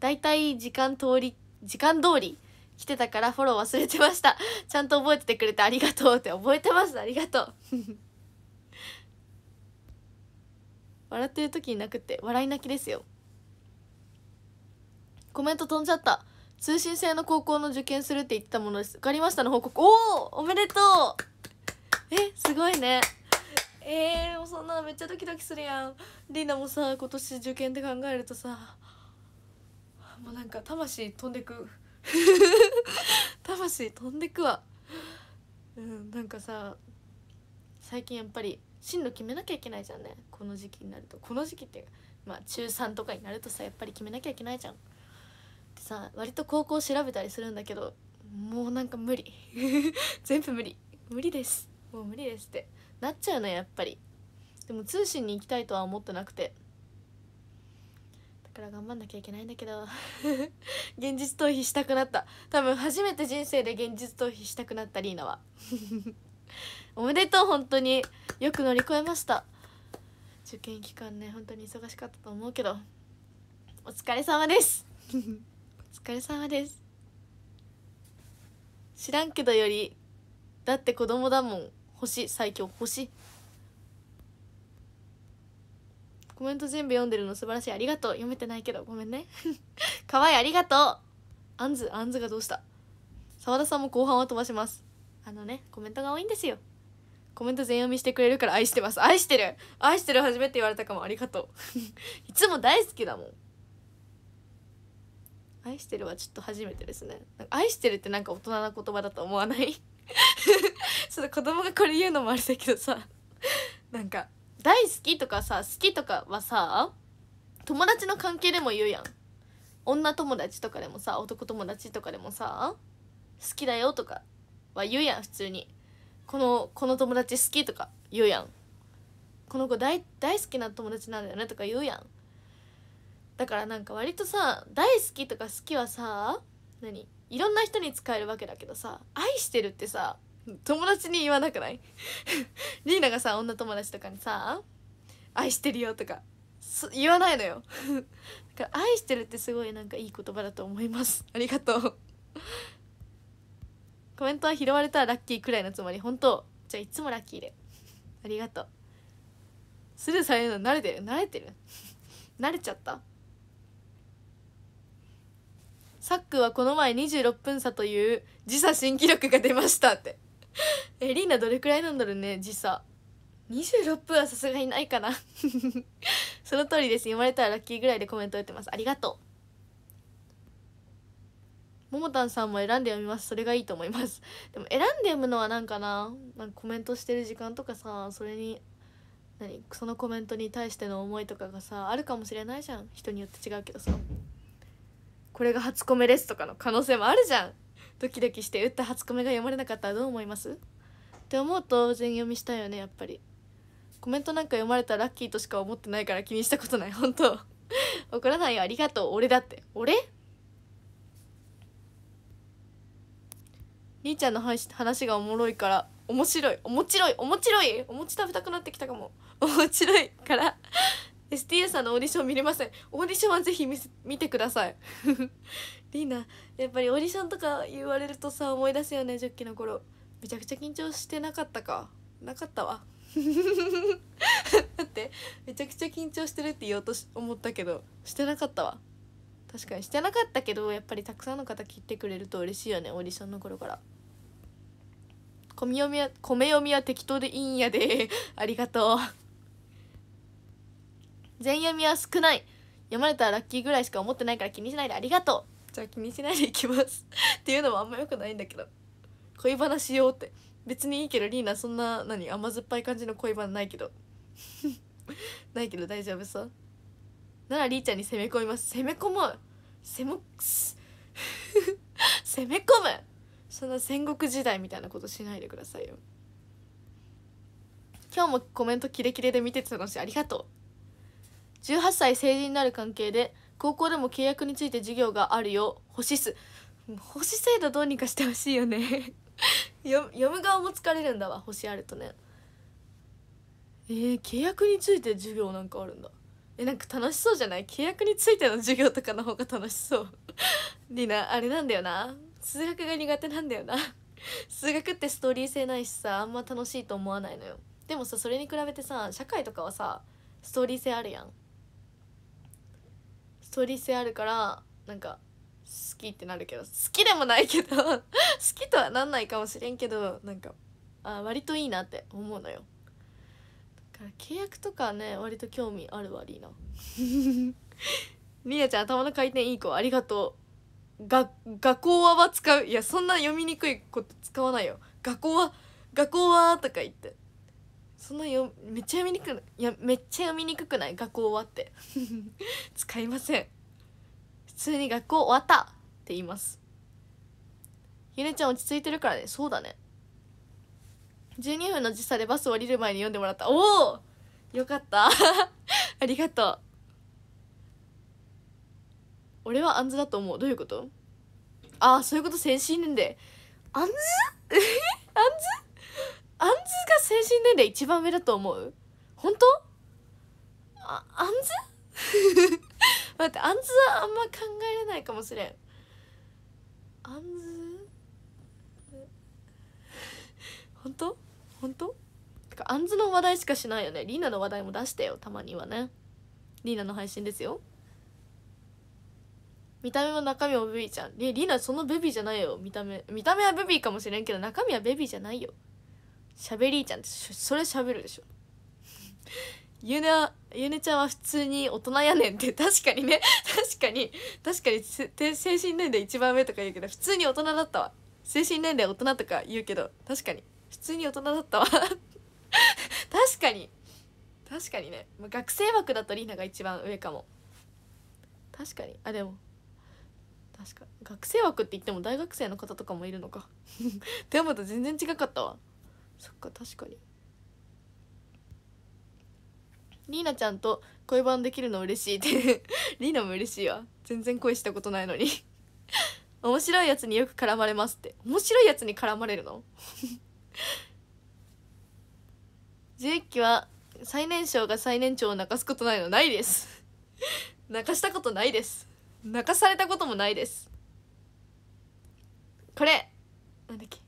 だいたい時間通り時間通り来てたからフォロー忘れてましたちゃんと覚えててくれてありがとうって覚えてますありがとう 笑ってる時に泣くって笑い泣きですよコメント飛んじゃった通信制の高校の受験するって言ってたものです受かりましたの報告おおおめでとうえすごいねえー、そんなのめっちゃドキドキするやんりなもさ今年受験って考えるとさもうなんか魂飛んでく 魂飛んでくわうんなんかさ最近やっぱり進路決めなきゃいけないじゃんねこの時期になるとこの時期ってまあ中3とかになるとさやっぱり決めなきゃいけないじゃんでさ割と高校調べたりするんだけどもうなんか無理 全部無理無理ですもう無理ですってなっちゃうねやっぱりでも通信に行きたいとは思ってなくてだから頑張んなきゃいけないんだけど 現実逃避したくなった多分初めて人生で現実逃避したくなったリーナは おめでとう本当によく乗り越えました受験期間ね本当に忙しかったと思うけどお疲れ様です お疲れ様です知らんけどよりだって子供だもん星最強星コメント全部読んでるの素晴らしいありがとう読めてないけどごめんねかわ いいありがとうあんずあんずがどうした澤田さんも後半は飛ばしますあのねコメントが多いんですよコメント全読みしてくれるから愛してます愛してる愛してる初めて言われたかもありがとう いつも大好きだもん愛してるはちょっと初めてですね愛してるってなんか大人な言葉だと思わない っと子供がこれ言うのもあれだけどさ なんか大好きとかさ好きとかはさ友達の関係でも言うやん女友達とかでもさ男友達とかでもさ好きだよとかは言うやん普通にこのこの友達好きとか言うやんこの子大大好きな友達なんだよねとか言うやんだからなんか割とさ大好きとか好きはさ何いろんな人に使えるわけだけどさ愛してるってさ友達に言わなくない リーナがさ女友達とかにさ「愛してるよ」とか言わないのよだから「愛してる」ってすごいなんかいい言葉だと思います ありがとうコメントは拾われたらラッキーくらいのつもり本当じゃあいつもラッキーでありがとうスルーされるの慣れてる慣れてる慣れちゃったサックはこの前26分差という時差新記録が出ましたって えリーナどれくらいなんだろうね時差26分はさすがにないかな その通りです読まれたらラッキーぐらいでコメント打ってますありがとうももたんさんも選んで読みますそれがいいと思います でも選んで読むのは何かななんかコメントしてる時間とかさそれに何そのコメントに対しての思いとかがさあるかもしれないじゃん人によって違うけどさこれが初コメですとかの可能性もあるじゃんドキドキして打った初コメが読まれなかったらどう思いますって思うと全読みしたよねやっぱりコメントなんか読まれたらラッキーとしか思ってないから気にしたことない本当怒らないよありがとう俺だって俺兄ちゃんの話がおもろいから面白い面白い面白いお餅食べたくなってきたかも面白いから s t s さんのオーディション見れませんオーディションはぜひ見見てください リーナやっぱりオーディションとか言われるとさ思い出すよね10期の頃めちゃくちゃ緊張してなかったかなかったわ だってめちゃくちゃ緊張してるって言おうと思ったけどしてなかったわ確かにしてなかったけどやっぱりたくさんの方聞いてくれると嬉しいよねオーディションの頃から米読みは米読みは適当でいいんやで ありがとう全読みは少ない読まれたらラッキーぐらいしか思ってないから気にしないでありがとうじゃあ気にしないでいきます っていうのもあんまよくないんだけど恋バナしようって別にいいけどリーナそんな何甘酸っぱい感じの恋バナないけど ないけど大丈夫さならリーちゃんに攻め込みます 攻め込む攻め攻め込むそんな戦国時代みたいなことしないでくださいよ今日もコメントキレキレで見てて楽しいありがとう18歳成人になる関係で高校でも契約について授業があるよ星数星制度どうにかしてほしいよね 読む側も疲れるんだわ星あるとねえー、契約について授業なんかあるんだえなんか楽しそうじゃない契約についての授業とかの方が楽しそう リナあれなんだよな数学が苦手なんだよな 数学ってストーリー性ないしさあんま楽しいと思わないのよでもさそれに比べてさ社会とかはさストーリー性あるやん通り性あるからなんか好きってなるけど好きでもないけど 好きとはなんないかもしれんけどなんかあ割といいなって思うのよだから契約とかね割と興味あるわりなりなちゃん頭の回転いい子ありがとうが学校はは使ういやそんな読みにくいこと使わないよ学校は学校はとか言ってそのよめっちゃ読みにくいやめっちゃ読みにくくない学校終わって 使いません普通に学校終わったって言いますゆねちゃん落ち着いてるからねそうだね12分の時差でバス降りる前に読んでもらったおおよかった ありがとう俺はあんずだと思うどういうことああそういうこと先進年であんず あんずアンズが精神年齢一番上だと思う本当あアンズ 待ってあんずはあんま考えれないかもしれんアンズ本当本当てかアンズの話題しかしないよねリーナの話題も出してよたまにはねリーナの配信ですよ見た目も中身もベビーちゃんリーナそのベビーじゃないよ見た目見た目はベビーかもしれんけど中身はベビーじゃないよしゃべりーちゃんってそれしゃべるでしょゆねゆねちゃんは普通に大人やねんって確かにね確かに確かに精神年齢一番上とか言うけど普通に大人だったわ精神年齢大人とか言うけど確かに普通に大人だったわ 確かに確かにね、まあ、学生枠だとりーなが一番上かも確かにあでも確か学生枠って言っても大学生の方とかもいるのかでも と全然違かったわそっか確かにリーナちゃんと恋バンできるの嬉しいって リーナも嬉しいわ全然恋したことないのに 面白いやつによく絡まれますって面白いやつに絡まれるの11期 は最年少が最年長を泣かすことないのないです泣かしたことないです泣かされたこともないですこれなんだっけ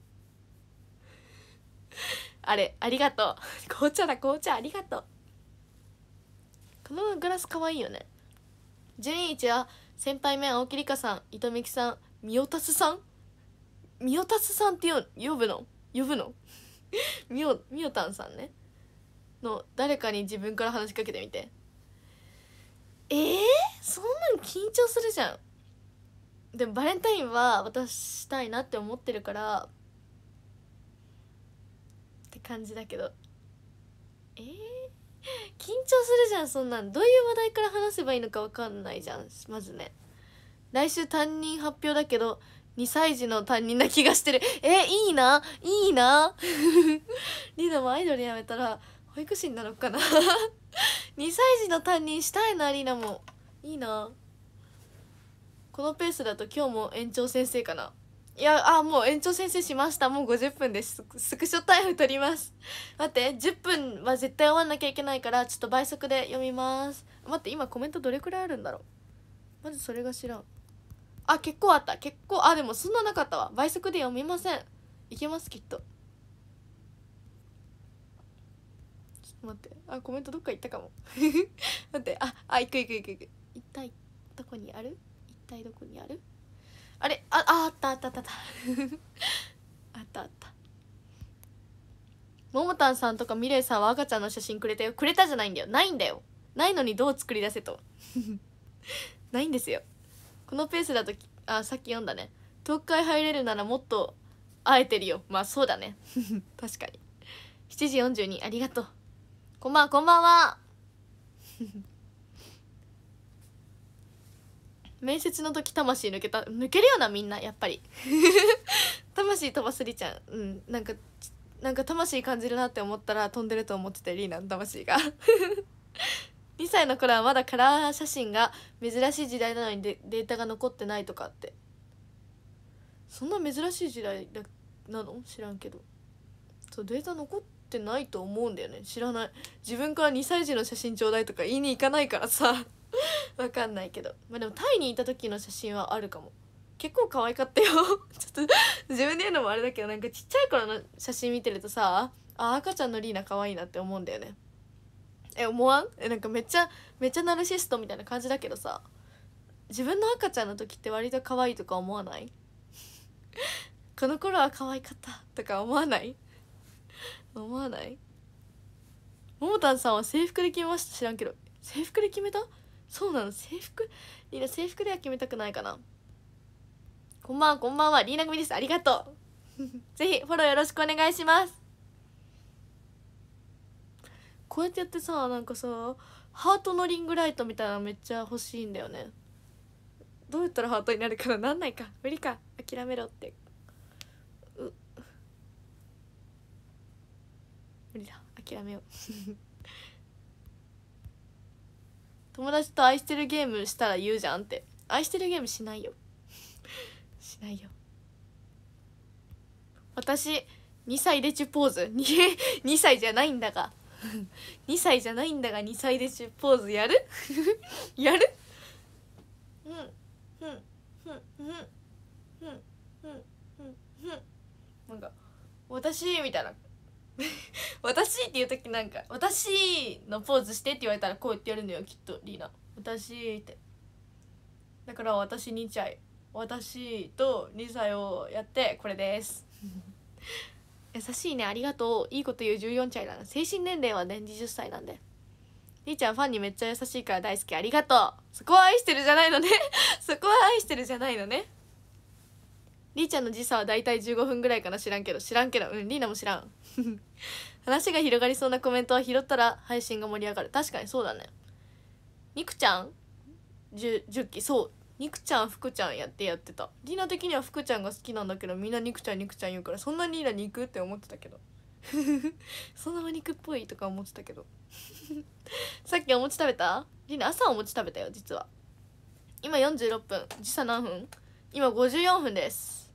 あれありがとう 紅茶だ紅茶ありがとうこのグラスかわいいよね順1は先輩目青木梨花さん糸美きさん三代達さん三代達さんって呼ぶの呼ぶのみよみよたんさんねの誰かに自分から話しかけてみてえー、そんなん緊張するじゃんでもバレンタインは渡したいなって思ってるから感じだけどえー、緊張するじゃんそんなんどういう話題から話せばいいのか分かんないじゃんまずね来週担任発表だけど2歳児の担任な気がしてるえいいないいな リーナもアイドルやめたら保育士になろうかな2 歳児の担任したいなリーナもいいなこのペースだと今日も園長先生かないやあもう延長先生しましたもう50分ですスクショタイム取ります待って10分は絶対終わんなきゃいけないからちょっと倍速で読みます待って今コメントどれくらいあるんだろうまずそれが知らんあ結構あった結構あでもそんななかったわ倍速で読みませんいけますきっとちょっと待ってあコメントどっか行ったかも 待ってああ行く行く行く行く一体どこにある一体どこにあるあれああったあったあったあった あったももたんさんとかミレイさんは赤ちゃんの写真くれたよくれたじゃないんだよないんだよないのにどう作り出せと ないんですよこのペースだとあさっき読んだね東海入れるならもっと会えてるよまあそうだね 確かに7時42ありがとうこんばんこんばんは面接の時魂抜けた抜けるよなみんなやっぱり 魂飛ばすりちゃんうんなんかなんか魂感じるなって思ったら飛んでると思っててリーナの魂が2 歳の頃はまだカラー写真が珍しい時代なのにデデータが残ってないとかってそんな珍しい時代だなの知らんけどそうデータ残ってないと思うんだよね知らない自分から2歳児の写真ちょうだいとか言いに行かないからさ わかんないけどまあでもタイにいた時の写真はあるかも結構可愛かったよ ちょっと自分で言うのもあれだけどなんかちっちゃい頃の写真見てるとさあ赤ちゃんのリーナ可愛いなって思うんだよねえ思わんえなんかめっちゃめっちゃナルシストみたいな感じだけどさ自分の赤ちゃんの時って割と可愛いとか思わない この頃は可愛かったとか思わない思わないももたんさんは制服で決めました知らんけど制服で決めたそうなの制服リーナ制服では決めたくないかなこんばんはこんばんはリーナ組ですありがとう ぜひフォローよろしくお願いしますこうやってやってさなんかさハートのリングライトみたいなのめっちゃ欲しいんだよねどうやったらハートになるかななんないか無理か諦めろって無理だ諦めよう友達と愛してるゲームしたら言うじゃんって愛してるゲームしないよ しないよ私2歳でチュポーズ 2, 2 歳じゃないんだが2 歳じゃないんだが2歳でチュポーズやるやるうんうんうんうんうんうんうんなんか私みたいな 私っていう時なんか私のポーズしてって言われたらこうやってやるのよきっとリーナ私ってだから私2歳私と2歳をやってこれです 優しいねありがとういいこと言う14歳だな精神年齢は年次10歳なんでりーちゃんファンにめっちゃ優しいから大好きありがとうそこは愛してるじゃないのね そこは愛してるじゃないのねりーちゃんの時差は大体15分ぐらいかな知らんけど知らんけどうんりーなも知らん 話が広がりそうなコメントは拾ったら配信が盛り上がる確かにそうだねにくちゃん 10, 期そうにくちゃんふくちゃんやってやってたりーな的にはふくちゃんが好きなんだけどみんなにくちゃんにくちゃん言うからそんなにーなに行くって思ってたけど そんなお肉っぽいとか思ってたけど さっきお餅食べたりーな朝お餅食べたよ実は今46分時差何分今54分です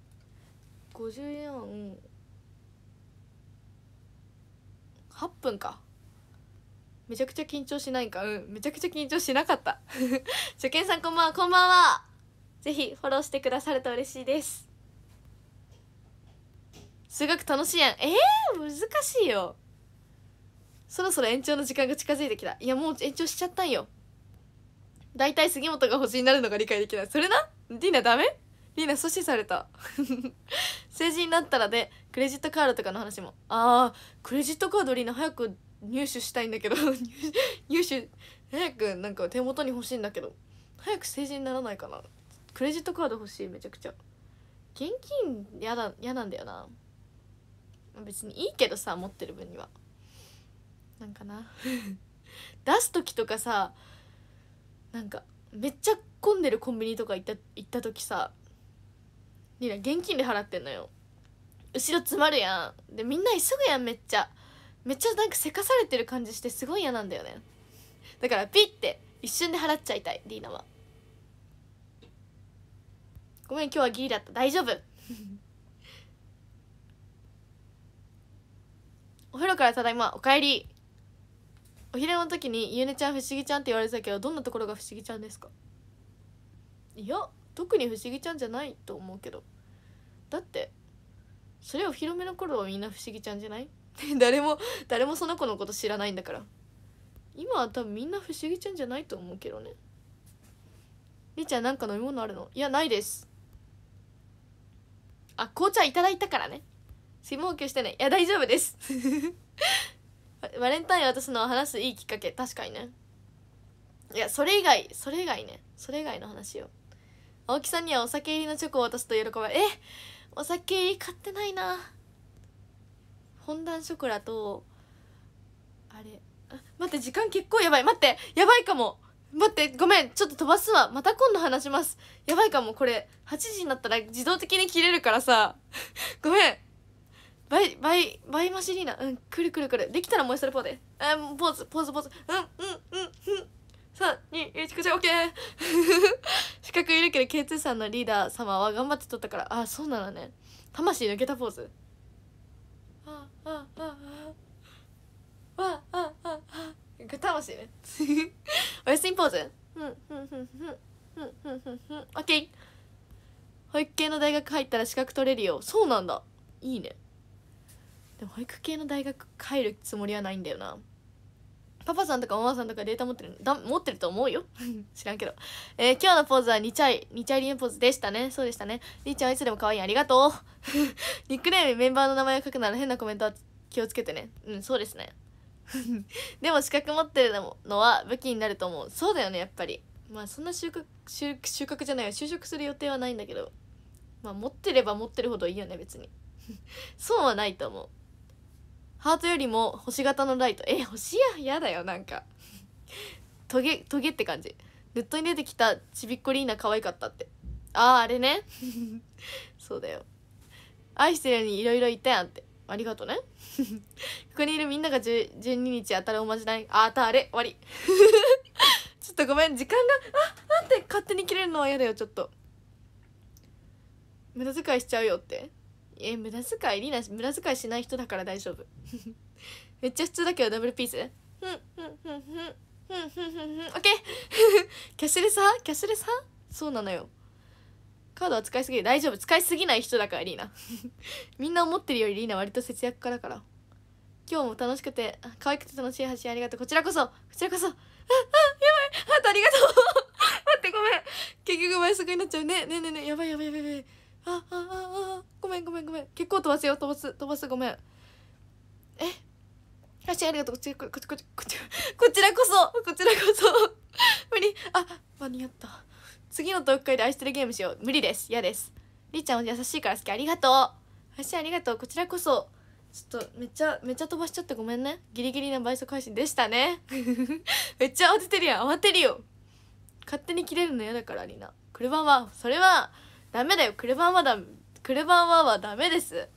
548分かめちゃくちゃ緊張しないかうんめちゃくちゃ緊張しなかった初見 さんこんばんはこんばんはぜひフォローしてくださると嬉しいです数学楽しいやんえー、難しいよそろそろ延長の時間が近づいてきたいやもう延長しちゃったんよたい杉本が星になるのが理解できないそれなディナダメリーナ阻止された 成人になったらで、ね、クレジットカードとかの話もああクレジットカードリーナ早く入手したいんだけど 入手早くなんか手元に欲しいんだけど早く成人にならないかなクレジットカード欲しいめちゃくちゃ現金嫌だ嫌なんだよな別にいいけどさ持ってる分にはなんかな 出す時とかさなんかめっちゃ混んでるコンビニとか行った行った時さリラ現金で払ってんのよ後ろ詰まるやんでみんな急ぐやんめっちゃめっちゃなんかせかされてる感じしてすごい嫌なんだよねだからピッて一瞬で払っちゃいたいリーナはごめん今日はギリだった大丈夫 お風呂からただいまおかえりお昼の時に「ゆうねちゃん不思議ちゃん」って言われてたけどどんなところが不思議ちゃんですかいや特に不思議ちゃんじゃないと思うけどだってそれお披露目の頃はみんな不思議ちゃんじゃない 誰も誰もその子のこと知らないんだから今は多分みんな不思議ちゃんじゃないと思うけどねりちゃんなんか飲み物あるのいやないですあ紅茶いただいたからね水分補給してねいや大丈夫です バレンタイン渡すのを話すいいきっかけ確かにねいやそれ以外それ以外ねそれ以外の話よ青木さんにはお酒入りのチョコを渡すと喜ばれえお酒買ってないな本ォンダンショコラとあれあ待って時間結構やばい待ってやばいかも待ってごめんちょっと飛ばすわまた今度話しますやばいかもこれ8時になったら自動的に切れるからさごめんバイバイバイマシリーナうんくるくるくるできたらもう一度ポであもうポーズポーズポーズうんうんうんうん321こちら OK 資格いるけど K2 さんのリーダー様は頑張って撮ったからあそうなのね魂抜けたポーズああああああああ魂ね おやすみポーズうんうんうんうんうんうんうん OK 保育系の大学入ったら資格取れるよそうなんだいいねでも保育系の大学帰るつもりはないんだよなパパさんとかママさんとかデータ持ってるだ持ってると思うよ 知らんけど、えー、今日のポーズは2チャイ2チャイリンポーズでしたねそうでしたねりーちゃんはいつでも可愛いありがとう ニックネームメンバーの名前を書くなら変なコメントは気をつけてねうんそうですね でも資格持ってるのは武器になると思うそうだよねやっぱりまあそんな収穫収穫じゃないよ就職する予定はないんだけどまあ持ってれば持ってるほどいいよね別にそうはないと思うハートよりも星型のライトえ星や嫌だよなんか トゲトゲって感じネットに出てきたちびっこリーナ可愛かったってあああれね そうだよ愛してるにいろいろいたやんってありがとね ここにいるみんなが12日当たるおまじないあたれ終わりちょっとごめん時間があなんで勝手に切れるのは嫌だよちょっと無駄遣いしちゃうよってえ無駄遣いリナ無駄遣いしない人だから大丈夫 めっちゃ普通だけどダブルピースふんふんふんふんふんふんふんふんオッケーキャッシュレス派キャッシュレス派そうなのよカードは使いすぎる大丈夫使いすぎない人だからリーナみんな思ってるよりリーナ割と節約家だから今日も楽しくて可愛くて楽しい配信ありがとうこちらこそこちらこそああやばいハートありがとう待ってごめん結局倍速になっちゃうねねねねやばいやばいやばいやばいああああごめんごめんごめん結構飛ばすよ飛ばす飛ばすごめんえよしありがとうこちらこちこちここちらこそこちらこそ 無理あ間に合った次のトーク会で愛してるゲームしよう無理です嫌ですりーちゃんは優しいから好きありがとうよしありがとうこちらこそちょっとめっちゃめっちゃ飛ばしちゃってごめんねギリギリな倍速配信でしたね めっちゃ慌ててるやん慌てるよ勝手に切れるの嫌だからりな車はそれはダメだよクレバンはだクレバンははダメです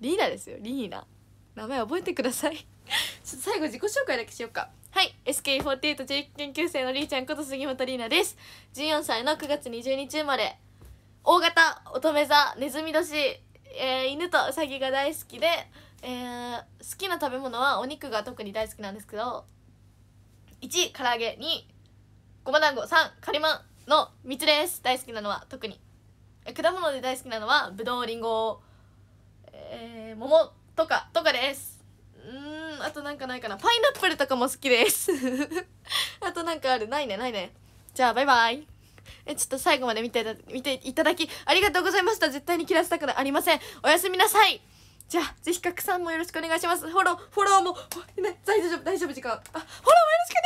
リーナですよリーナ名前覚えてください 最後自己紹介だけしようかはい SK48 地域研究生のりーちゃんこと杉本里奈です14歳の9月20日生まれ大型乙女座ネズミ年、えー、犬とウサギが大好きで、えー、好きな食べ物はお肉が特に大好きなんですけど1唐揚げ2ごま団子3カリマンの3つです大好きなのは特に果物で大好きなのはぶどうりんごえー、桃とかとかですうんあとなんかないかなパイナップルとかも好きです あとなんかあるないねないねじゃあバイバイえちょっと最後まで見て見ていただきありがとうございました絶対に切らせたくありませんおやすみなさいじゃあぜひ拡散もよろしくお願いしますフォローフォローも大丈夫大丈夫時間あフォローもよろしくね